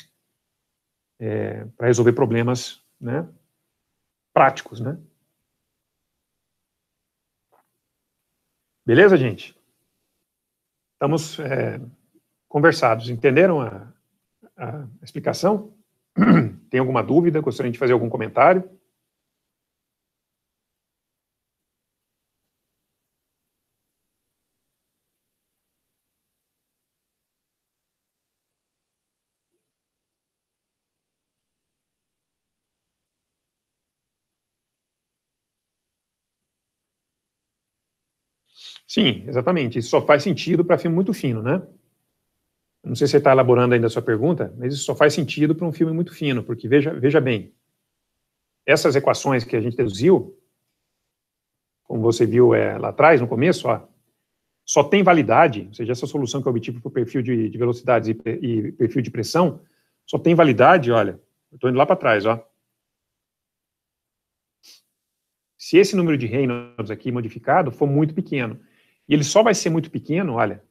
É, para resolver problemas, né? Práticos, né? Beleza, gente? Estamos é, conversados. Entenderam a, a explicação? Tem alguma dúvida? Gostaria de fazer algum comentário? Sim, exatamente. Isso só faz sentido para filme muito fino, né? Não sei se você está elaborando ainda a sua pergunta, mas isso só faz sentido para um filme muito fino, porque veja, veja bem, essas equações que a gente deduziu, como você viu é, lá atrás, no começo, ó, só tem validade, ou seja, essa solução que eu obtive para o perfil de, de velocidades e, e, perfil de pressão, só tem validade, olha, estou indo lá para trás, ó. Se esse número de Reynolds aqui modificado for muito pequeno. E ele só vai ser muito pequeno, olha,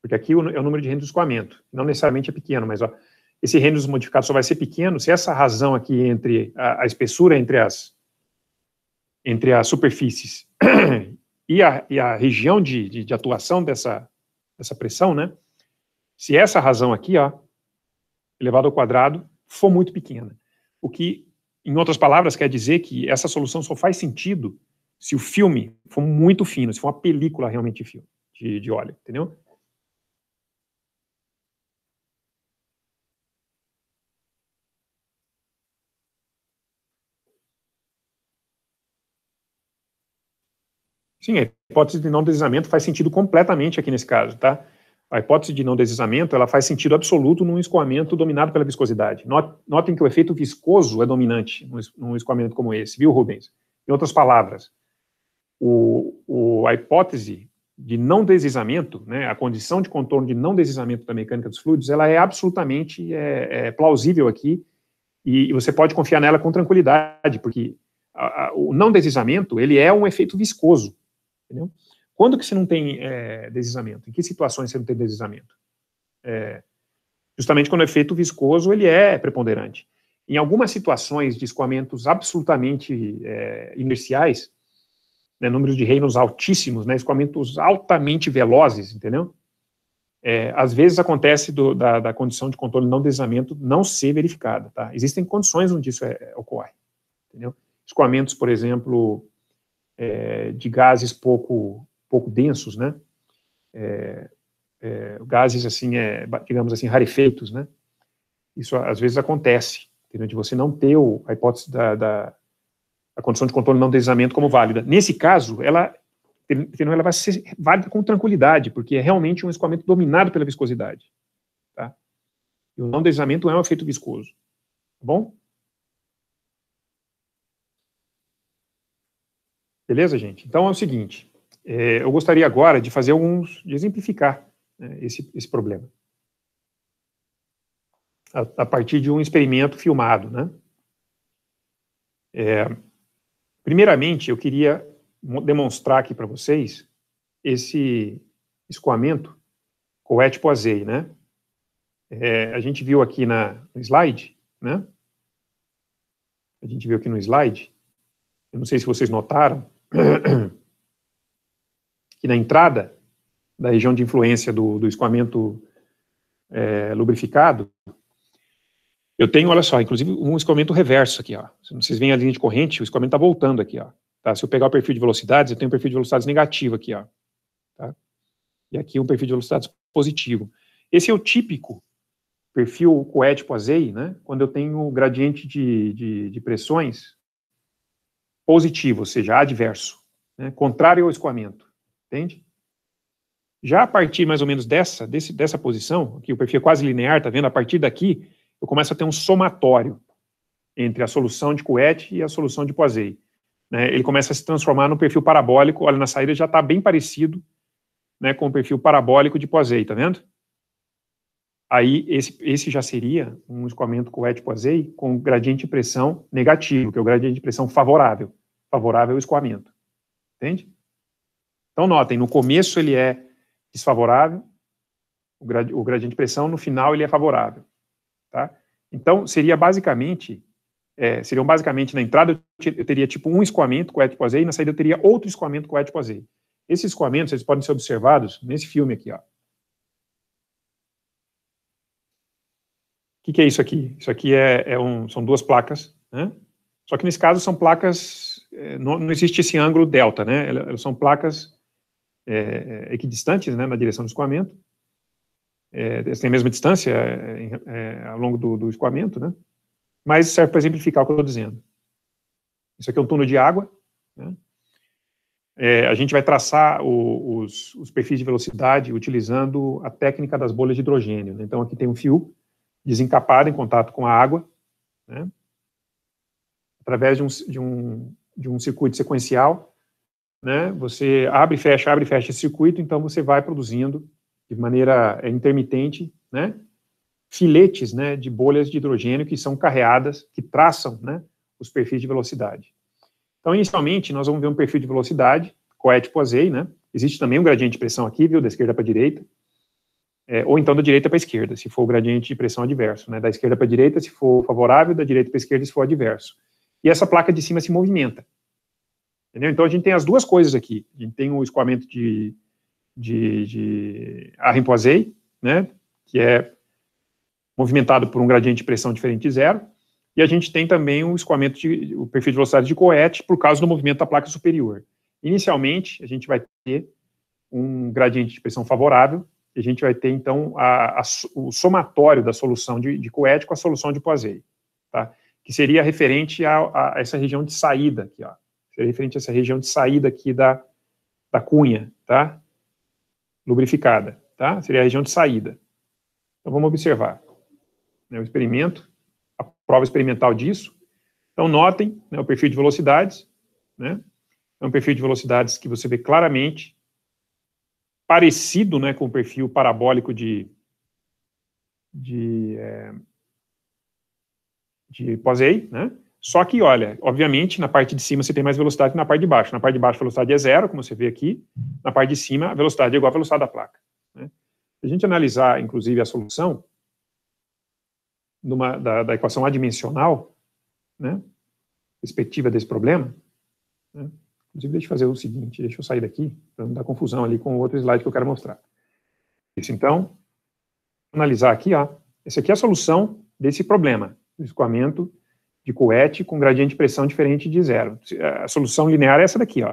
porque aqui é o número de rênios de escoamento. Não necessariamente é pequeno, mas ó, esse rênios modificado só vai ser pequeno se essa razão aqui entre a, a espessura entre as, entre as superfícies e a, e a região de, de, de atuação dessa, dessa pressão, né? Se essa razão aqui, ó, elevado ao quadrado, for muito pequena. O que, em outras palavras, quer dizer que essa solução só faz sentido se o filme for muito fino, se for uma película realmente de de, de óleo, entendeu? Sim, a hipótese de não deslizamento faz sentido completamente aqui nesse caso, tá? A hipótese de não deslizamento, ela faz sentido absoluto num escoamento dominado pela viscosidade. Notem que o efeito viscoso é dominante num escoamento como esse, viu, Rubens? Em outras palavras, o, o, a hipótese de não deslizamento, né, a condição de contorno de não deslizamento da mecânica dos fluidos, ela é absolutamente é, é plausível aqui e, você pode confiar nela com tranquilidade, porque a, a, o não deslizamento ele é um efeito viscoso. Entendeu? Quando que você não tem é, deslizamento? Em que situações você não tem deslizamento? É, justamente quando o efeito viscoso ele é preponderante. Em algumas situações de escoamentos absolutamente é, inerciais, né, números de reinos altíssimos, né, escoamentos altamente velozes, entendeu? É, às vezes acontece do, da, da, condição de controle não deslizamento não ser verificada, tá? Existem condições onde isso é, é ocorre, entendeu? Escoamentos, por exemplo, é, de gases pouco, pouco densos, né? É, é, gases, assim, digamos assim, rarefeitos, né? Isso às vezes acontece, entendeu? De você não ter o, a hipótese da, da a condição de controle não deslizamento como válida. Nesse caso, ela, ela vai ser válida com tranquilidade, porque é realmente um escoamento dominado pela viscosidade. Tá? E o não deslizamento é um efeito viscoso. Tá bom? Beleza, gente? Então é o seguinte, é, eu gostaria agora de fazer alguns, de exemplificar né, esse, esse problema. A, a, partir de um experimento filmado, né? É, Primeiramente, eu queria demonstrar aqui para vocês esse escoamento coete poisei, né? É, a gente viu aqui na, no slide, né? A gente viu aqui no slide, eu não sei se vocês notaram, que na entrada da região de influência do, do escoamento é, lubrificado, eu tenho, olha só, inclusive um escoamento reverso aqui, ó. Vocês veem a linha de corrente, o escoamento está voltando aqui, ó. Tá? Se eu pegar o perfil de velocidades, eu tenho um perfil de velocidades negativo aqui, ó. Tá? E aqui um perfil de velocidades positivo. Esse é o típico perfil coétipo azei, né? Quando eu tenho gradiente de, de, de pressões positivo, ou seja, adverso, né? contrário ao escoamento, entende? Já a partir mais ou menos dessa, desse, dessa posição, aqui o perfil é quase linear, tá vendo? A partir daqui, eu começo a ter um somatório entre a solução de Couette e a solução de Poiseuille. Né? Ele começa a se transformar no perfil parabólico, olha, na saída já está bem parecido né, com o perfil parabólico de Poiseuille, tá vendo? Aí esse, esse já seria um escoamento Couette-Poiseuille com gradiente de pressão negativo, que é o gradiente de pressão favorável, favorável ao escoamento, entende? Então notem, no começo ele é desfavorável, o, gradiente de pressão, no final ele é favorável. Tá? Então, seria basicamente, é, seriam basicamente na entrada eu teria tipo um escoamento com adipoase e na saída eu teria outro escoamento com adipoase. Esses escoamentos, eles podem ser observados nesse filme aqui, ó. O que, que, é isso aqui? Isso aqui é, é um, são duas placas, né? Só que nesse caso são placas, é, não, não, existe esse ângulo delta, né? Elas, elas são placas é, é, equidistantes, né, na direção do escoamento é, tem a mesma distância é, é, ao longo do, do, escoamento, né? mas serve para exemplificar o que eu estou dizendo. Isso aqui é um túnel de água. Né? É, a gente vai traçar o, os, os, perfis de velocidade utilizando a técnica das bolhas de hidrogênio. Né? Então, aqui tem um fio desencapado em contato com a água, né? através de um, de, um, de um circuito sequencial, né? Você abre e fecha, abre e fecha esse circuito, então você vai produzindo de maneira é, intermitente, né, filetes né, de bolhas de hidrogênio que são carreadas, que traçam né, os perfis de velocidade. Então, inicialmente, nós vamos ver um perfil de velocidade, coétipo azei, né? Existe também um gradiente de pressão aqui, viu, da esquerda para a direita, é, ou então da direita para a esquerda, se for o gradiente de pressão adverso, né? Da esquerda para a direita, se for favorável, da direita para a esquerda, se for adverso. E essa placa de cima se movimenta. Entendeu? Então, a gente tem as duas coisas aqui. A gente tem o escoamento de de, de Rinpoche, né, que é movimentado por um gradiente de pressão diferente de zero, e a gente tem também o escoamento, de, o perfil de velocidade de Coet por causa do movimento da placa superior. Inicialmente, a gente vai ter um gradiente de pressão favorável, e a gente vai ter, então, a, a, o somatório da solução de, de Coet com a solução de Poiseuille, tá? que seria referente a, a, essa região de saída aqui, ó. seria referente a essa região de saída aqui da, da cunha, tá? lubrificada, tá? Seria a região de saída. Então, vamos observar. Né, o experimento, a prova experimental disso. Então, notem né, o perfil de velocidades, né? É um perfil de velocidades que você vê claramente parecido né, com o perfil parabólico de, de, é, de Posey, né? Só que, olha, obviamente, na parte de cima você tem mais velocidade que na parte de baixo. Na parte de baixo a velocidade é zero, como você vê aqui. Na parte de cima, a velocidade é igual à velocidade da placa. Né? Se a gente analisar, inclusive, a solução numa, da, da, equação adimensional, né, perspectiva desse problema, né? inclusive, deixa eu fazer o seguinte, deixa eu sair daqui, para não dar confusão ali com o outro slide que eu quero mostrar. Isso, então, analisar aqui, ó, essa aqui é a solução desse problema, do escoamento de Coete com gradiente de pressão diferente de zero. Eh, a solução linear é essa daqui, ó.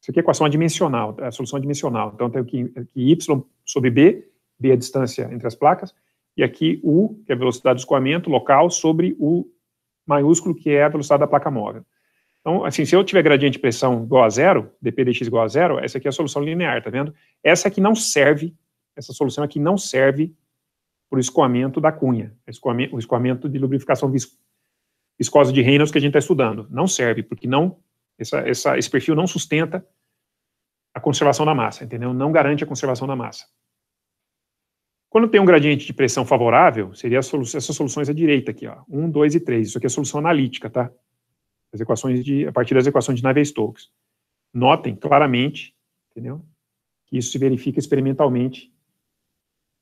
Isso aqui é equação dimensional, é a solução dimensional. Então, eu que, aqui Y sobre B, B é a distância entre as placas, e aqui U, que é a velocidade do escoamento local, sobre U maiúsculo, que é a velocidade da placa móvel. Então, assim, se eu tiver gradiente de pressão igual a zero, dp dx igual a zero, essa aqui é a solução linear, tá vendo? Essa aqui não serve, essa solução aqui não serve para o escoamento da cunha, é o escoamento de lubrificação escolas de Reynolds que a gente está estudando. Não serve, porque não essa, essa, esse perfil não sustenta a conservação da massa, entendeu? Não garante a conservação da massa. Quando tem um gradiente de pressão favorável, seria solu essas soluções à direita aqui, ó, 1, 2 e 3. Isso aqui é solução analítica, tá? As equações de, a partir das equações de Navier-Stokes. Notem claramente, entendeu? Que isso se verifica experimentalmente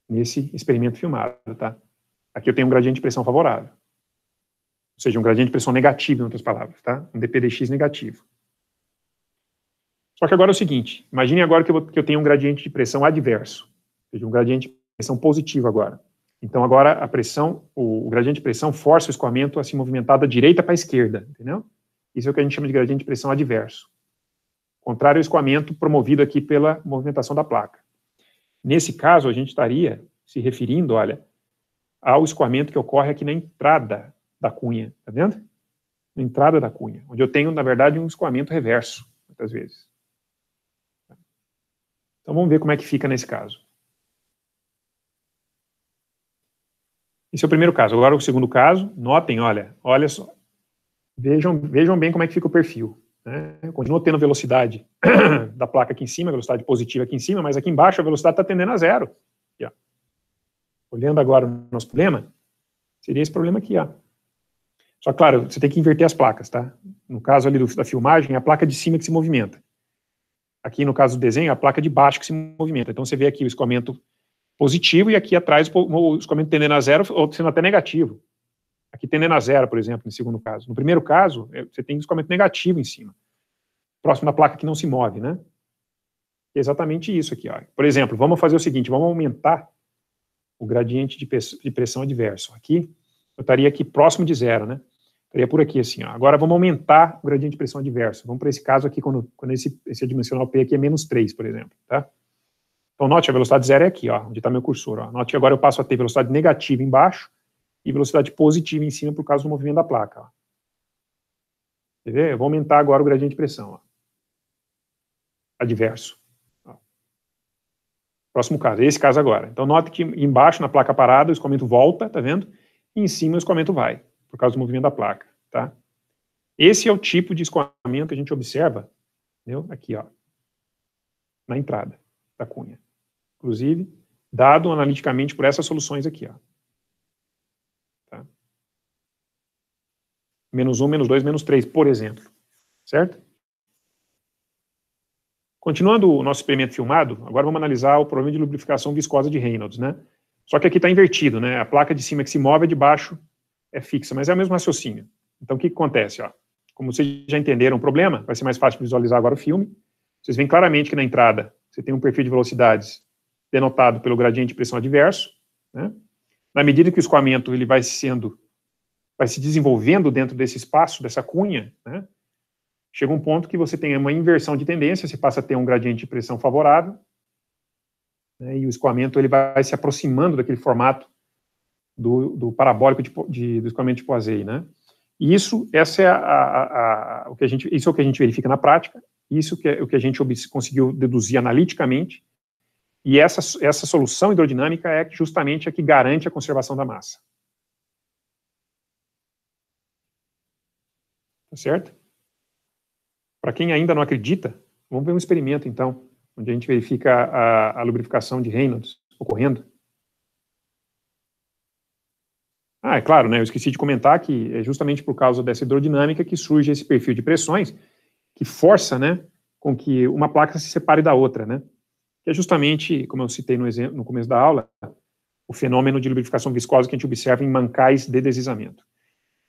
nesse experimento filmado, tá? Aqui eu tenho um gradiente de pressão favorável ou seja, um gradiente de pressão negativo, em outras palavras, tá? um dpdx negativo. Só que agora é o seguinte, imagine agora que eu, tenho um gradiente de pressão adverso, ou seja, um gradiente de pressão positivo agora. Então agora a pressão, o, o gradiente de pressão força o escoamento a se movimentar da direita para a esquerda, entendeu? Isso é o que a gente chama de gradiente de pressão adverso. Contrário ao escoamento promovido aqui pela movimentação da placa. Nesse caso, a gente estaria se referindo, olha, ao escoamento que ocorre aqui na entrada da cunha, tá vendo? Na entrada da cunha, onde eu tenho, na verdade, um escoamento reverso, muitas vezes. Então vamos ver como é que fica nesse caso. Esse é o primeiro caso. Agora o segundo caso, notem, olha, olha só. Vejam, vejam bem como é que fica o perfil. Né? Continua tendo velocidade da placa aqui em cima, velocidade positiva aqui em cima, mas aqui embaixo a velocidade está tendendo a zero. Aqui, Olhando agora o nosso problema, seria esse problema aqui. Ó. Só claro, você tem que inverter as placas, tá? No caso ali do, da filmagem, é a placa de cima que se movimenta. Aqui, no caso do desenho, é a placa de baixo que se movimenta. Então, você vê aqui o escoamento positivo e aqui atrás o escoamento tendendo a zero ou sendo até negativo. Aqui tendendo a zero, por exemplo, no segundo caso. No primeiro caso, é, você tem escoamento negativo em cima, próximo da placa que não se move, né? É exatamente isso aqui. Ó. Por exemplo, vamos fazer o seguinte, vamos aumentar o gradiente de pressão adverso. Aqui, eu estaria aqui próximo de zero, né? Estaria por aqui, assim. Ó. Agora vamos aumentar o gradiente de pressão adverso. Vamos para esse caso aqui, quando, quando esse, esse dimensional P aqui é menos 3, por exemplo, tá? Então, note, a velocidade zero é aqui, ó, onde está meu cursor. Ó. Note que agora eu passo a ter velocidade negativa embaixo e velocidade positiva em cima por causa do movimento da placa. Ó. Quer ver? Eu vou aumentar agora o gradiente de pressão. Ó. Adverso. Próximo caso, esse caso agora. Então, note que embaixo, na placa parada, o escoamento volta, tá vendo? E em cima, o escoamento vai por causa do movimento da placa, tá? Esse é o tipo de escoamento que a gente observa, entendeu? Aqui, ó, na entrada da cunha. Inclusive, dado analiticamente por essas soluções aqui, ó. Tá? Menos 1, menos 2, menos 3, por exemplo. Certo? Continuando o nosso experimento filmado, agora vamos analisar o problema de lubrificação viscosa de Reynolds, né? Só que aqui está invertido, né? A placa de cima que se move é de baixo é fixa, mas é o mesmo raciocínio. Então, o que, acontece? Ó? Como vocês já entenderam o problema, vai ser mais fácil visualizar agora o filme. Vocês veem claramente que na entrada você tem um perfil de velocidades denotado pelo gradiente de pressão adverso. Né? Na medida que o escoamento ele vai sendo, vai se desenvolvendo dentro desse espaço, dessa cunha, né? chega um ponto que você tem uma inversão de tendência, você passa a ter um gradiente de pressão favorável, né? e o escoamento ele vai se aproximando daquele formato do, do parabólico de, de, do escoamento de Poiseuille, né? E isso, essa é a, a, a, o que a gente, isso é o que a gente verifica na prática, isso que é o que a gente conseguiu deduzir analiticamente, e essa, essa solução hidrodinâmica é justamente a é que garante a conservação da massa. Tá certo? Para quem ainda não acredita, vamos ver um experimento, então, onde a gente verifica a, a lubrificação de Reynolds ocorrendo. Ah, é claro, né? Eu esqueci de comentar que é justamente por causa dessa hidrodinâmica que surge esse perfil de pressões que força, né, com que uma placa se separe da outra, né? Que é justamente, como eu citei no, exemplo, no começo da aula, o fenômeno de lubrificação viscosa que a gente observa em mancais de deslizamento.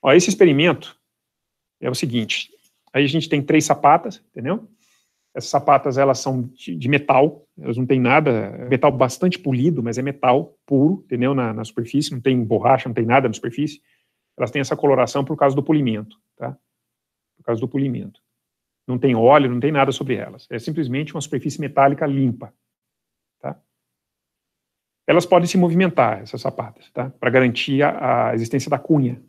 Ó, esse experimento é o seguinte: aí a gente tem três sapatas, entendeu? Essas sapatas, elas são de, metal, elas não têm nada, é metal bastante polido, mas é metal puro, entendeu? Na, na superfície, não tem borracha, não tem nada na superfície. Elas têm essa coloração por causa do polimento, tá? Por causa do polimento. Não tem óleo, não tem nada sobre elas. É simplesmente uma superfície metálica limpa, tá? Elas podem se movimentar, essas sapatas, tá? Para garantir a, a existência da cunha,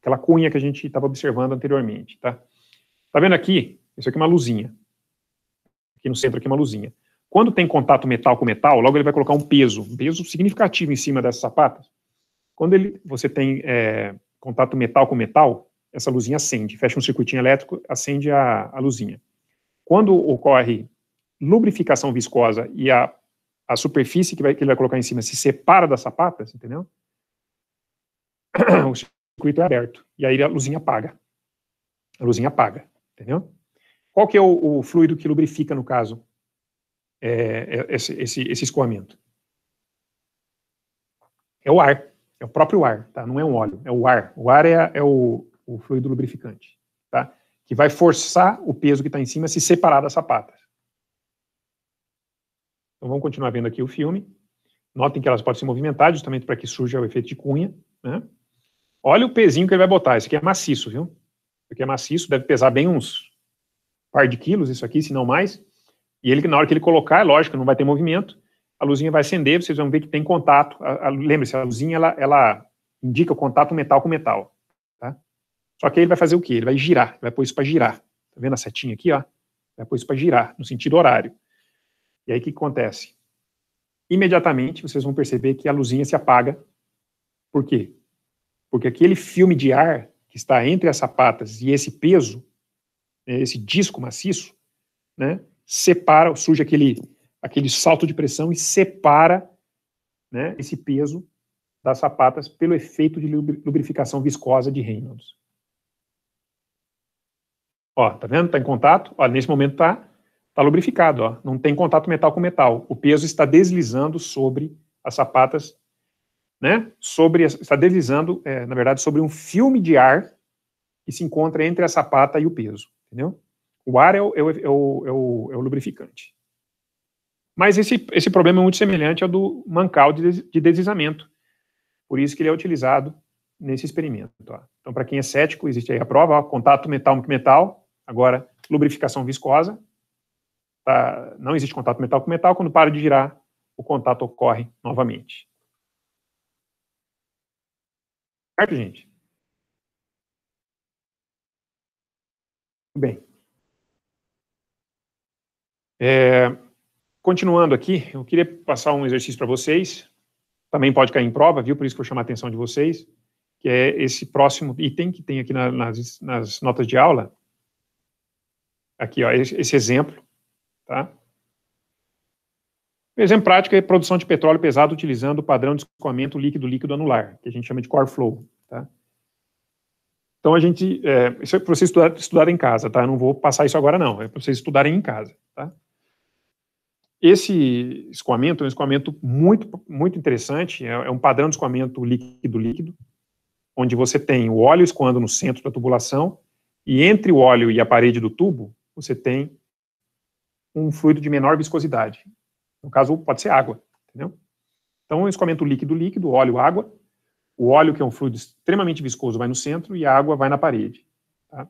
aquela cunha que a gente estava observando anteriormente, tá? Tá vendo aqui? Isso aqui é uma luzinha aqui no centro aqui uma luzinha. Quando tem contato metal com metal, logo ele vai colocar um peso, um peso significativo em cima dessas sapatas. Quando ele, você tem é, contato metal com metal, essa luzinha acende, fecha um circuitinho elétrico, acende a, a luzinha. Quando ocorre lubrificação viscosa e a, a superfície que, vai, que ele vai colocar em cima se separa das sapatas, entendeu? O circuito é aberto. E aí a luzinha apaga. A luzinha apaga, entendeu? Qual que é o, o fluido que lubrifica, no caso, é, é, esse, esse, esse escoamento? É o ar, é o próprio ar, tá? Não é um óleo, é o ar. O ar é, é o, o fluido lubrificante, tá? Que vai forçar o peso que está em cima a se separar das sapatas. Então vamos continuar vendo aqui o filme. Notem que elas podem se movimentar justamente para que surja o efeito de cunha. Né? Olha o pezinho que ele vai botar. Esse aqui é maciço, viu? Esse aqui é maciço, deve pesar bem uns par de quilos, isso aqui, se não mais. E ele, na hora que ele colocar, é lógico, não vai ter movimento, a luzinha vai acender, vocês vão ver que tem contato. Lembre-se, a luzinha, ela, ela indica o contato metal com metal. Tá? Só que aí ele vai fazer o quê? Ele vai girar, ele vai pôr isso para girar. Tá vendo a setinha aqui? Ó? Ele vai pôr isso para girar, no sentido horário. E aí o que acontece? Imediatamente vocês vão perceber que a luzinha se apaga. Por quê? Porque aquele filme de ar que está entre as sapatas e esse peso é, esse disco maciço, né, separa, surge aquele, aquele salto de pressão e separa né, esse peso das sapatas pelo efeito de lubrificação viscosa de Reynolds. Ó, tá vendo? Tá em contato. Olha, nesse momento tá, tá lubrificado, ó. Não tem contato metal com metal. O peso está deslizando sobre as sapatas, né? Sobre, está deslizando, é, na verdade, sobre um filme de ar que se encontra entre a sapata e o peso. Entendeu? O ar é, é o, é o, é o, é o lubrificante. Mas esse, esse problema é muito semelhante ao do mancal de, de deslizamento. Por isso que ele é utilizado nesse experimento. Ó. Então, para quem é cético, existe aí a prova, ó, contato metal-metal, agora lubrificação viscosa. Tá? Não existe contato metal com metal, quando para de girar, o contato ocorre novamente. Certo, gente? Bem. É, continuando aqui, eu queria passar um exercício para vocês. Também pode cair em prova, viu? Por isso que eu chamo a atenção de vocês, que é esse próximo item que tem aqui na, nas, nas notas de aula. Aqui, ó, esse, esse exemplo, tá? O exemplo prático é produção de petróleo pesado utilizando o padrão de escoamento líquido-líquido anular, que a gente chama de core flow. Tá? Então a gente. É, isso é para vocês estudar, estudar em casa, tá? Eu não vou passar isso agora, não. É para vocês estudarem em casa, tá? Esse escoamento é um escoamento muito, muito interessante. É, é um padrão de escoamento líquido-líquido, onde você tem o óleo escoando no centro da tubulação, e entre o óleo e a parede do tubo, você tem um fluido de menor viscosidade. No caso, pode ser água, entendeu? Então, é um escoamento líquido-líquido, óleo-água, o óleo, que é um fluido extremamente viscoso, vai no centro e a água vai na parede. Tá?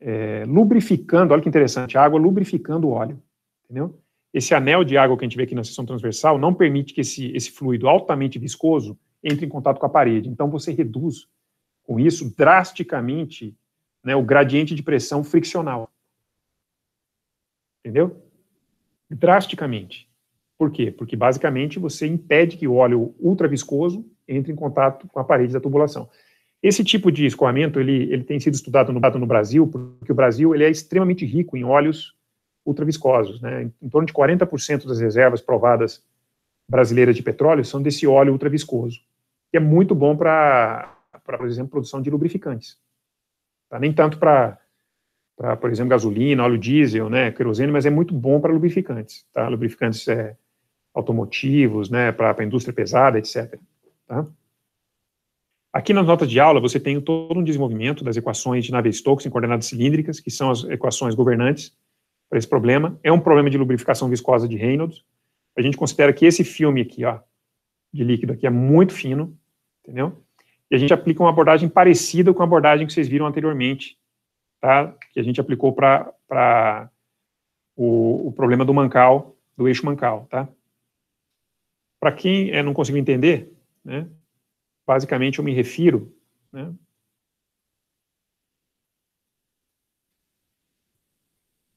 É, lubrificando, olha que interessante, a água lubrificando o óleo. Entendeu? Esse anel de água que a gente vê aqui na seção transversal não permite que esse, esse fluido altamente viscoso entre em contato com a parede. Então, você reduz com isso drasticamente né, o gradiente de pressão friccional. Entendeu? Drasticamente. Por quê? Porque basicamente você impede que o óleo ultraviscoso entra em contato com a parede da tubulação. Esse tipo de escoamento ele, ele tem sido estudado no, no Brasil, porque o Brasil ele é extremamente rico em óleos ultraviscosos. Né? Em torno de 40% das reservas provadas brasileiras de petróleo são desse óleo ultraviscoso, que é muito bom para, por exemplo, produção de lubrificantes. Tá? Nem tanto para, por exemplo, gasolina, óleo diesel, né, querosene, mas é muito bom para lubrificantes. Tá? Lubrificantes é, automotivos, né, para a indústria pesada, etc. Aqui nas notas de aula, você tem todo um desenvolvimento das equações de Navier-Stokes em coordenadas cilíndricas, que são as equações governantes para esse problema. É um problema de lubrificação viscosa de Reynolds. A gente considera que esse filme aqui, ó, de líquido aqui, é muito fino, entendeu? E a gente aplica uma abordagem parecida com a abordagem que vocês viram anteriormente, tá? Que a gente aplicou para o, o problema do mancal, do eixo mancal, tá? Para quem é, não conseguiu entender, né? basicamente eu me refiro, né?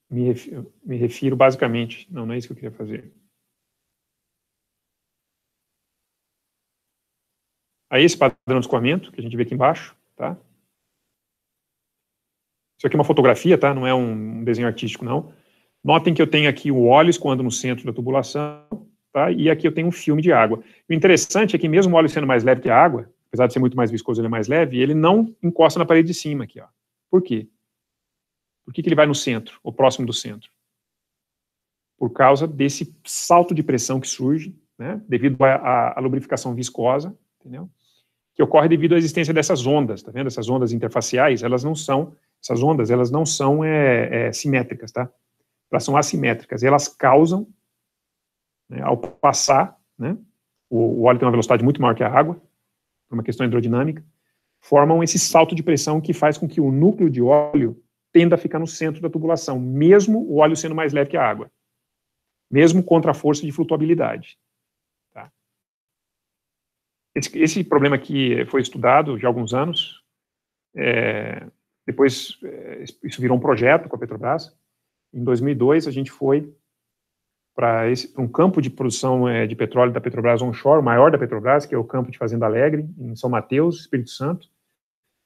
Me refiro, me refiro basicamente, não, não é isso que eu queria fazer. a esse padrão de escoamento, que a gente vê aqui embaixo, tá? Isso aqui é uma fotografia, tá? Não é um desenho artístico, não. Notem que eu tenho aqui o óleo escoando no centro da tubulação, tá? e aqui eu tenho um filme de água. O interessante é que mesmo o óleo sendo mais leve que a água, apesar de ser muito mais viscoso, ele é mais leve, ele não encosta na parede de cima aqui. Ó. Por quê? Por que, que ele vai no centro, ou próximo do centro? Por causa desse salto de pressão que surge, né, devido à lubrificação viscosa, entendeu? que ocorre devido à existência dessas ondas, tá vendo? Essas ondas interfaciais, elas não são, essas ondas, elas não são é, é, simétricas, tá? Elas são assimétricas, elas causam né? Ao passar, né? o, o óleo tem uma velocidade muito maior que a água, por uma questão hidrodinâmica, formam esse salto de pressão que faz com que o núcleo de óleo tenda a ficar no centro da tubulação, mesmo o óleo sendo mais leve que a água, mesmo contra a força de flutuabilidade. Tá? Esse, esse, problema aqui foi estudado já há alguns anos, é, depois é, isso virou um projeto com a Petrobras. Em 2002, a gente foi para um campo de produção é, de petróleo da Petrobras onshore, o maior da Petrobras, que é o campo de Fazenda Alegre, em São Mateus, Espírito Santo.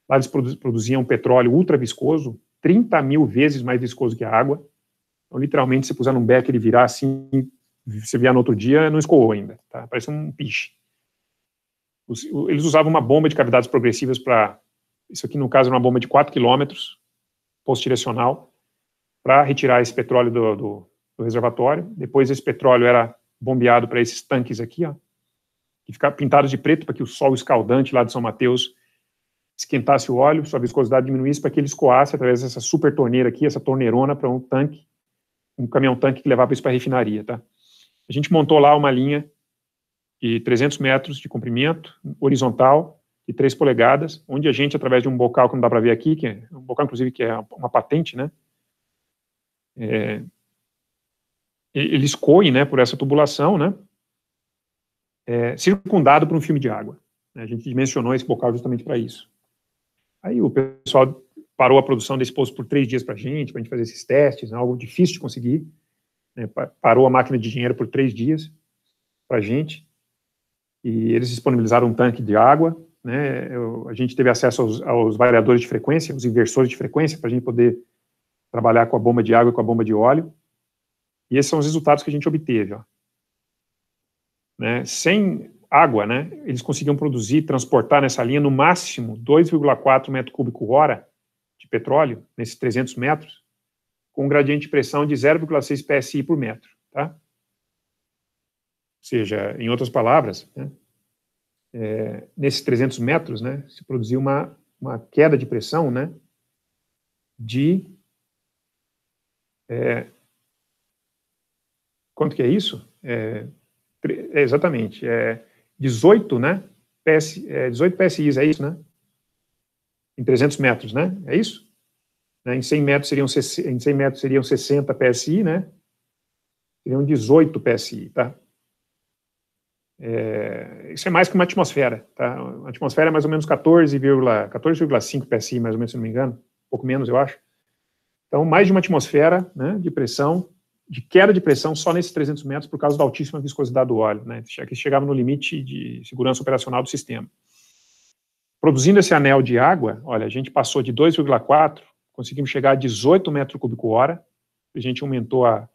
Lá eles produziam petróleo ultra viscoso, 30 mil vezes mais viscoso que a água. Então, literalmente, se puser num beck ele virar assim, se vier no outro dia, não escoou ainda. Tá? Parece um piche. Eles usavam uma bomba de cavidades progressivas para. Isso aqui, no caso, era uma bomba de 4 quilômetros, posto direcional, para retirar esse petróleo do, do do reservatório. Depois esse petróleo era bombeado para esses tanques aqui, ó, que ficavam pintados de preto para que o sol escaldante lá de São Mateus esquentasse o óleo, sua viscosidade diminuísse para que ele escoasse através dessa super torneira aqui, essa torneirona para um tanque, um caminhão-tanque que levava isso para a refinaria, tá? A gente montou lá uma linha de 300 metros de comprimento, horizontal, de 3 polegadas, onde a gente, através de um bocal, que não dá para ver aqui, que é um bocal, inclusive, que é uma patente, né? É, ele coem né, por essa tubulação, né, é, circundado por um filme de água. A gente mencionou esse bocal justamente para isso. Aí o pessoal parou a produção desse poço por três dias para a gente, para a gente fazer esses testes, né, algo difícil de conseguir. Né, parou a máquina de dinheiro por três dias para a gente. E eles disponibilizaram um tanque de água. Né, eu, a gente teve acesso aos, aos variadores de frequência, os inversores de frequência, para a gente poder trabalhar com a bomba de água e com a bomba de óleo. E esses são os resultados que a gente obteve. Ó. Né? Sem água, né, eles conseguiam produzir, transportar nessa linha no máximo 2,4 metro cúbico hora de petróleo, nesses 300 metros, com um gradiente de pressão de 0,6 psi por metro. Tá? Ou seja, em outras palavras, né, é, nesses 300 metros, né, se produziu uma, uma queda de pressão né, de é, Quanto que é isso? É, é exatamente, é 18, né? PS, é 18 PSIs, é isso, né? Em 300 metros, né? É isso? Né? Em, 100 metros seriam, em 100 metros seriam 60 PSI, né? Seriam 18 PSI, tá? É, isso é mais que uma atmosfera, tá? Uma atmosfera é mais ou menos 14,5 14, PSI, mais ou menos, se não me engano. Um pouco menos, eu acho. Então, mais de uma atmosfera né, de pressão de queda de pressão só nesses 300 metros por causa da altíssima viscosidade do óleo, né? que chegava no limite de segurança operacional do sistema. Produzindo esse anel de água, olha, a gente passou de 2,4, conseguimos chegar a 18 metros cúbico hora, a gente aumentou a,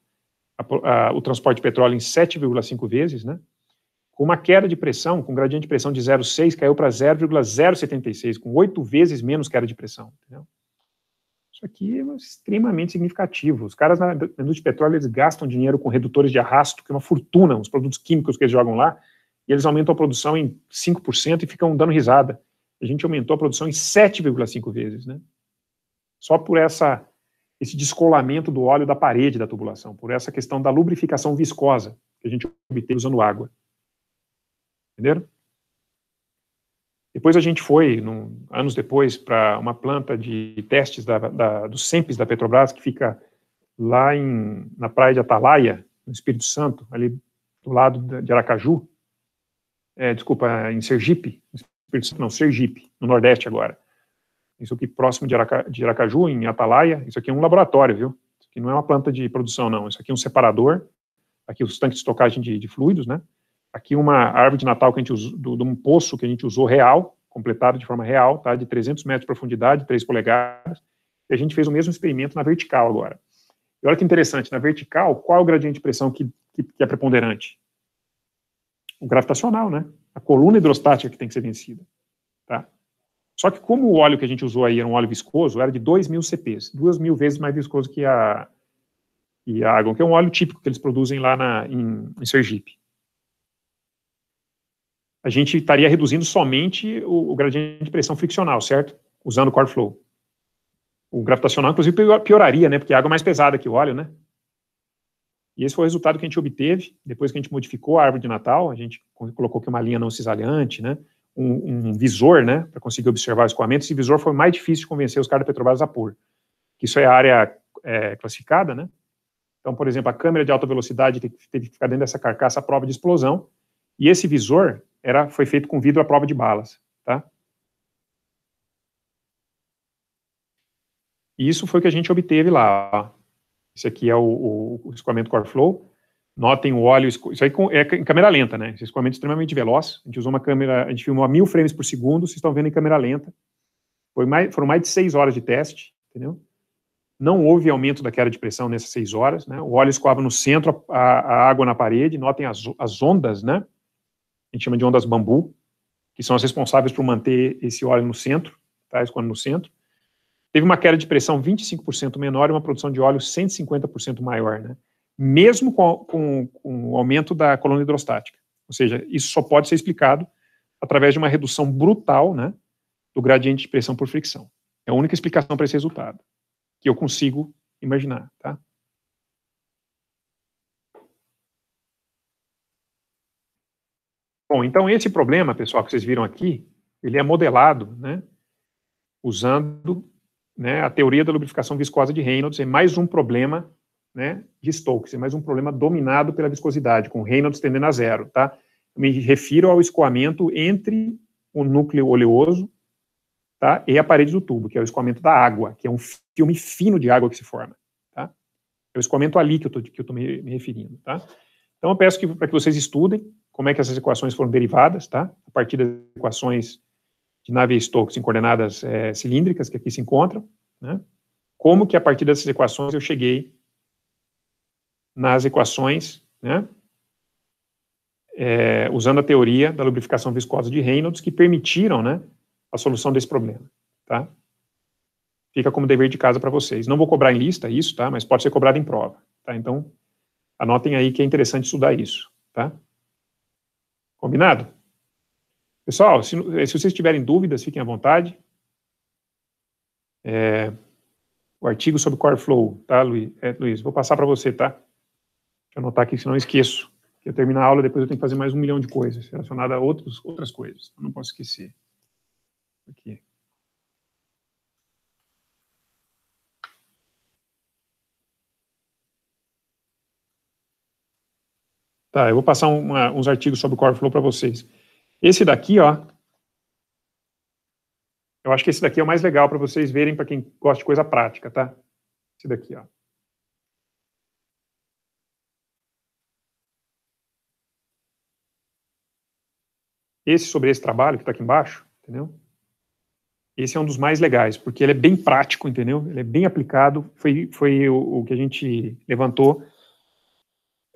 a, a, o transporte de petróleo em 7,5 vezes, né? com uma queda de pressão, com um gradiente de pressão de 0,6, caiu para 0,076, com oito vezes menos queda de pressão. Entendeu? Isso aqui é extremamente significativo. Os caras na indústria de petróleo eles gastam dinheiro com redutores de arrasto, que é uma fortuna, os produtos químicos que eles jogam lá, e eles aumentam a produção em 5% e ficam dando risada. A gente aumentou a produção em 7,5 vezes, né? Só por essa esse descolamento do óleo da parede da tubulação, por essa questão da lubrificação viscosa que a gente obteve usando água. Entenderam? Depois a gente foi, num, anos depois, para uma planta de testes da, da, do SEMPES da Petrobras, que fica lá em, na praia de Atalaia, no Espírito Santo, ali do lado de Aracaju, é, desculpa, em Sergipe, Espírito Santo, não, Sergipe, no Nordeste agora. Isso aqui próximo de, Araca, de Aracaju, em Atalaia, isso aqui é um laboratório, viu? Isso aqui não é uma planta de produção, não. Isso aqui é um separador, aqui os tanques de estocagem de, de fluidos, né? aqui uma árvore de Natal que a gente usou, de um poço que a gente usou real, completado de forma real, tá? De 300 metros de profundidade, 3 polegadas. E a gente fez o mesmo experimento na vertical agora. E olha que interessante, na vertical, qual é o gradiente de pressão que, que, que é preponderante? O gravitacional, né? A coluna hidrostática que tem que ser vencida, tá? Só que como o óleo que a gente usou aí era um óleo viscoso, era de 2.000 CPs, 2.000 vezes mais viscoso que a, a água, que é um óleo típico que eles produzem lá na, em, em Sergipe a gente estaria reduzindo somente o, o gradiente de pressão friccional, certo? Usando o core flow. O gravitacional, inclusive, pioraria, né? Porque a água é mais pesada que o óleo, né? E esse foi o resultado que a gente obteve depois que a gente modificou a árvore de Natal. A gente colocou aqui uma linha não cisalhante, né? Um, um visor, né? Para conseguir observar o escoamento. Esse visor foi mais difícil de convencer os caras da Petrobras a pôr. Isso é a área é, classificada, né? Então, por exemplo, a câmera de alta velocidade teve que ficar dentro dessa carcaça à prova de explosão. E esse visor, era, foi feito com vidro à prova de balas, tá? E isso foi o que a gente obteve lá. Esse aqui é o, o, o escoamento Core Flow. Notem o óleo, isso aí é em câmera lenta, né? Esse escoamento é extremamente veloz. A gente usou uma câmera, a gente filmou a mil frames por segundo, vocês estão vendo em câmera lenta. Foi mais, foram mais de seis horas de teste, entendeu? Não houve aumento da queda de pressão nessas seis horas, né? O óleo escoava no centro, a, a água na parede. Notem as, as ondas, né? a gente chama de ondas bambu, que são as responsáveis por manter esse óleo no centro, tá? esse no centro. Teve uma queda de pressão 25% menor e uma produção de óleo 150% maior, né? mesmo com, com, com o aumento da coluna hidrostática. Ou seja, isso só pode ser explicado através de uma redução brutal né, do gradiente de pressão por fricção. É a única explicação para esse resultado que eu consigo imaginar. Tá? Bom, então esse problema, pessoal, que vocês viram aqui, ele é modelado, né, usando né, a teoria da lubrificação viscosa de Reynolds, é mais um problema né, de Stokes, é mais um problema dominado pela viscosidade, com Reynolds tendendo a zero, tá? Me refiro ao escoamento entre o núcleo oleoso tá, e a parede do tubo, que é o escoamento da água, que é um filme fino de água que se forma, tá? É o escoamento ali que eu estou me, referindo, tá? Então eu peço que, para que vocês estudem, como é que essas equações foram derivadas, tá? A partir das equações de Navier-Stokes em coordenadas é, cilíndricas que aqui se encontram, né? Como que a partir dessas equações eu cheguei nas equações, né? É, usando a teoria da lubrificação viscosa de Reynolds, que permitiram, né, a solução desse problema, tá? Fica como dever de casa para vocês. Não vou cobrar em lista isso, tá? Mas pode ser cobrado em prova, tá? Então, anotem aí que é interessante estudar isso, tá? Combinado? Pessoal, se, eh, se vocês tiverem dúvidas, fiquem à vontade. É, o artigo sobre Core Flow, tá, Luiz? É, Luiz vou passar para você, tá? Deixa eu anotar aqui, senão eu esqueço. Eu terminar a aula, depois eu tenho que fazer mais um milhão de coisas relacionadas a outros, outras coisas. Eu não posso esquecer. Aqui. Tá, eu vou passar uma, uns artigos sobre o Coreflow para vocês. Esse daqui, ó, eu acho que esse daqui é o mais legal para vocês verem, para quem gosta de coisa prática, tá? Esse daqui, ó. Esse sobre esse trabalho que está aqui embaixo, entendeu? Esse é um dos mais legais, porque ele é bem prático, entendeu? Ele é bem aplicado, foi, foi o, o que a gente levantou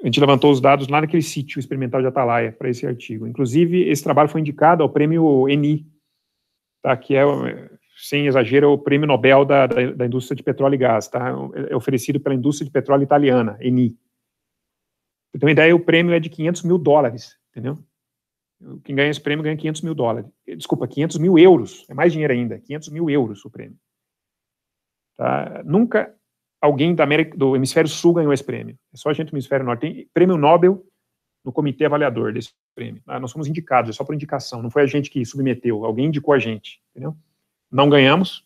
a gente levantou os dados lá naquele sítio experimental de Atalaia para esse artigo. Inclusive, esse trabalho foi indicado ao prêmio ENI, tá, que é, sem exagero, o prêmio Nobel da, da, da indústria de petróleo e gás. Tá, é oferecido pela indústria de petróleo italiana, ENI. Pra ter uma ideia, o prêmio é de 500 mil dólares, entendeu? Quem ganha esse prêmio ganha 500 mil dólares. Desculpa, 500 mil euros. É mais dinheiro ainda. 500 mil euros o prêmio. Tá? Nunca alguém da América, do hemisfério sul ganhou esse prêmio. É só a gente do hemisfério norte. Tem prêmio Nobel no comitê avaliador desse prêmio. Ah, nós fomos indicados, é só por indicação. Não foi a gente que submeteu, alguém indicou a gente. Entendeu? Não ganhamos,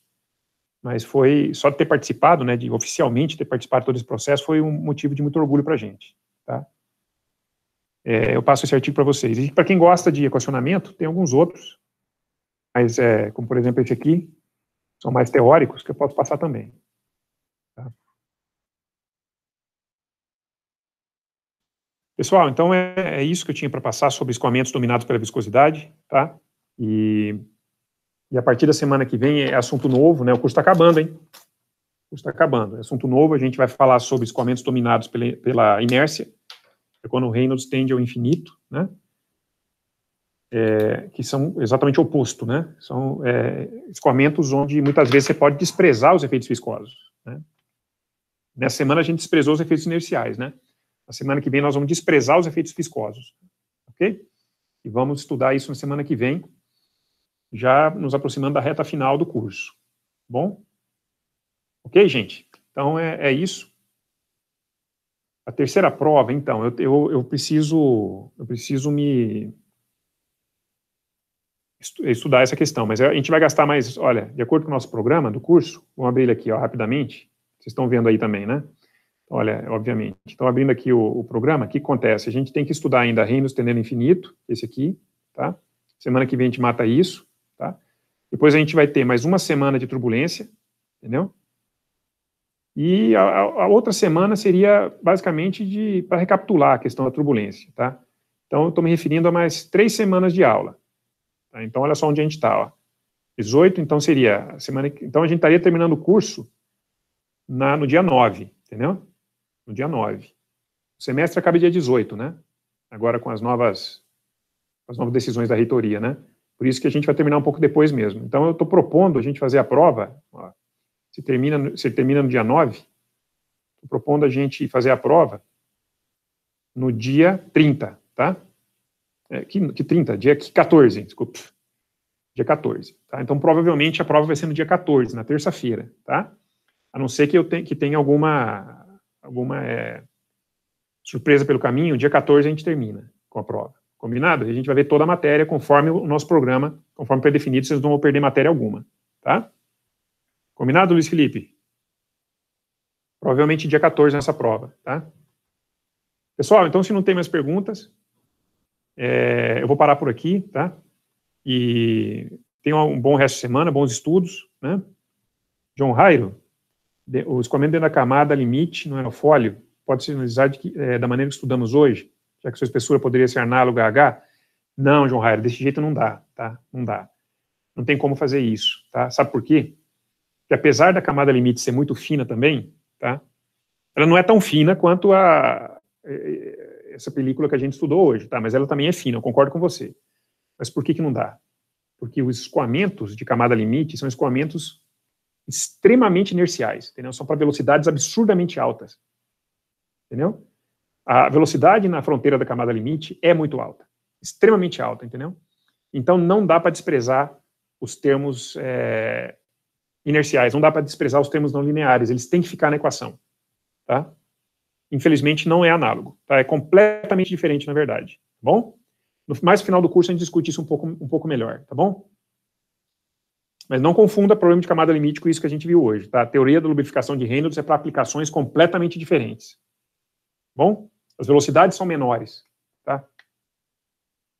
mas foi só de ter participado, né, de oficialmente ter participado de todo esse processo, foi um motivo de muito orgulho para a gente. Tá? É, eu passo esse artigo para vocês. E para quem gosta de equacionamento, tem alguns outros, mas é, como por exemplo esse aqui, são mais teóricos, que eu posso passar também. Pessoal, então é, é isso que eu tinha para passar sobre escoamentos dominados pela viscosidade, tá? E, e a partir da semana que vem é assunto novo, né? O curso está acabando, hein? O curso está acabando. É assunto novo, a gente vai falar sobre escoamentos dominados pela, pela inércia, é quando o Reynolds tende ao infinito, né? É, que são exatamente o oposto, né? São é, escoamentos onde muitas vezes você pode desprezar os efeitos viscosos. Né? Nessa semana a gente desprezou os efeitos inerciais, né? Na semana que vem nós vamos desprezar os efeitos viscosos, ok? E vamos estudar isso na semana que vem, já nos aproximando da reta final do curso. Tá bom? Ok, gente? Então é, é isso. A terceira prova, então, eu, eu, eu preciso eu preciso me estudar essa questão, mas é, a gente vai gastar mais, olha, de acordo com o nosso programa do curso, vamos abrir ele aqui ó, rapidamente, vocês estão vendo aí também, né? olha, obviamente. Então, abrindo aqui o, o programa, o que acontece? A gente tem que estudar ainda Reinos Tendendo Infinito, esse aqui, tá? Semana que vem a gente mata isso, tá? Depois a gente vai ter mais uma semana de turbulência, entendeu? E a, a outra semana seria basicamente de para recapitular a questão da turbulência, tá? Então, eu estou me referindo a mais três semanas de aula. Tá? Então, olha só onde a gente está, 18, então seria a semana que, Então, a gente estaria terminando o curso na, no dia 9, entendeu? no dia 9. O semestre acaba dia 18, né? Agora com as novas, as novas decisões da reitoria, né? Por isso que a gente vai terminar um pouco depois mesmo. Então, eu estou propondo a gente fazer a prova, ó, se, termina, se termina no dia 9, estou propondo a gente fazer a prova no dia 30, tá? É, que, que 30? Dia 14, desculpa. Dia 14, tá? Então, provavelmente, a prova vai ser no dia 14, na terça-feira, tá? A não ser que eu tenha, que tenha alguma alguma é, surpresa pelo caminho, dia 14 a gente termina com a prova. Combinado? A gente vai ver toda a matéria conforme o nosso programa, conforme pré-definido, vocês não vão perder matéria alguma, tá? Combinado, Luiz Felipe? Provavelmente dia 14 nessa prova, tá? Pessoal, então se não tem mais perguntas, é, eu vou parar por aqui, tá? E tenham um bom resto de semana, bons estudos, né? John Rairo? o escoamento dentro da camada limite no aerofólio é pode ser analisado que, é, da maneira que estudamos hoje, já que sua espessura poderia ser análoga a H? Não, João Raio, desse jeito não dá, tá? Não dá. Não tem como fazer isso, tá? Sabe por quê? Porque apesar da camada limite ser muito fina também, tá? Ela não é tão fina quanto a é, é, essa película que a gente estudou hoje, tá? Mas ela também é fina, eu concordo com você. Mas por que que não dá? Porque os escoamentos de camada limite são escoamentos extremamente inerciais, entendeu? São para velocidades absurdamente altas, entendeu? A velocidade na fronteira da camada limite é muito alta, extremamente alta, entendeu? Então não dá para desprezar os termos é, inerciais, não dá para desprezar os termos não lineares, eles têm que ficar na equação, tá? Infelizmente não é análogo, tá? É completamente diferente na verdade, tá bom? No mais final do curso a gente discute isso um pouco, um pouco melhor, tá bom? Mas não confunda problema de camada limite com isso que a gente viu hoje, tá? A teoria da lubrificação de Reynolds é para aplicações completamente diferentes. Bom? As velocidades são menores, tá?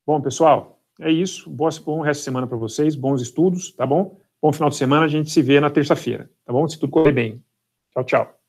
Bom, pessoal, é isso. Boa, bom resto de semana para vocês, bons estudos, tá bom? Bom final de semana, a gente se vê na terça-feira, tá bom? Se tudo correr bem. Tchau, tchau.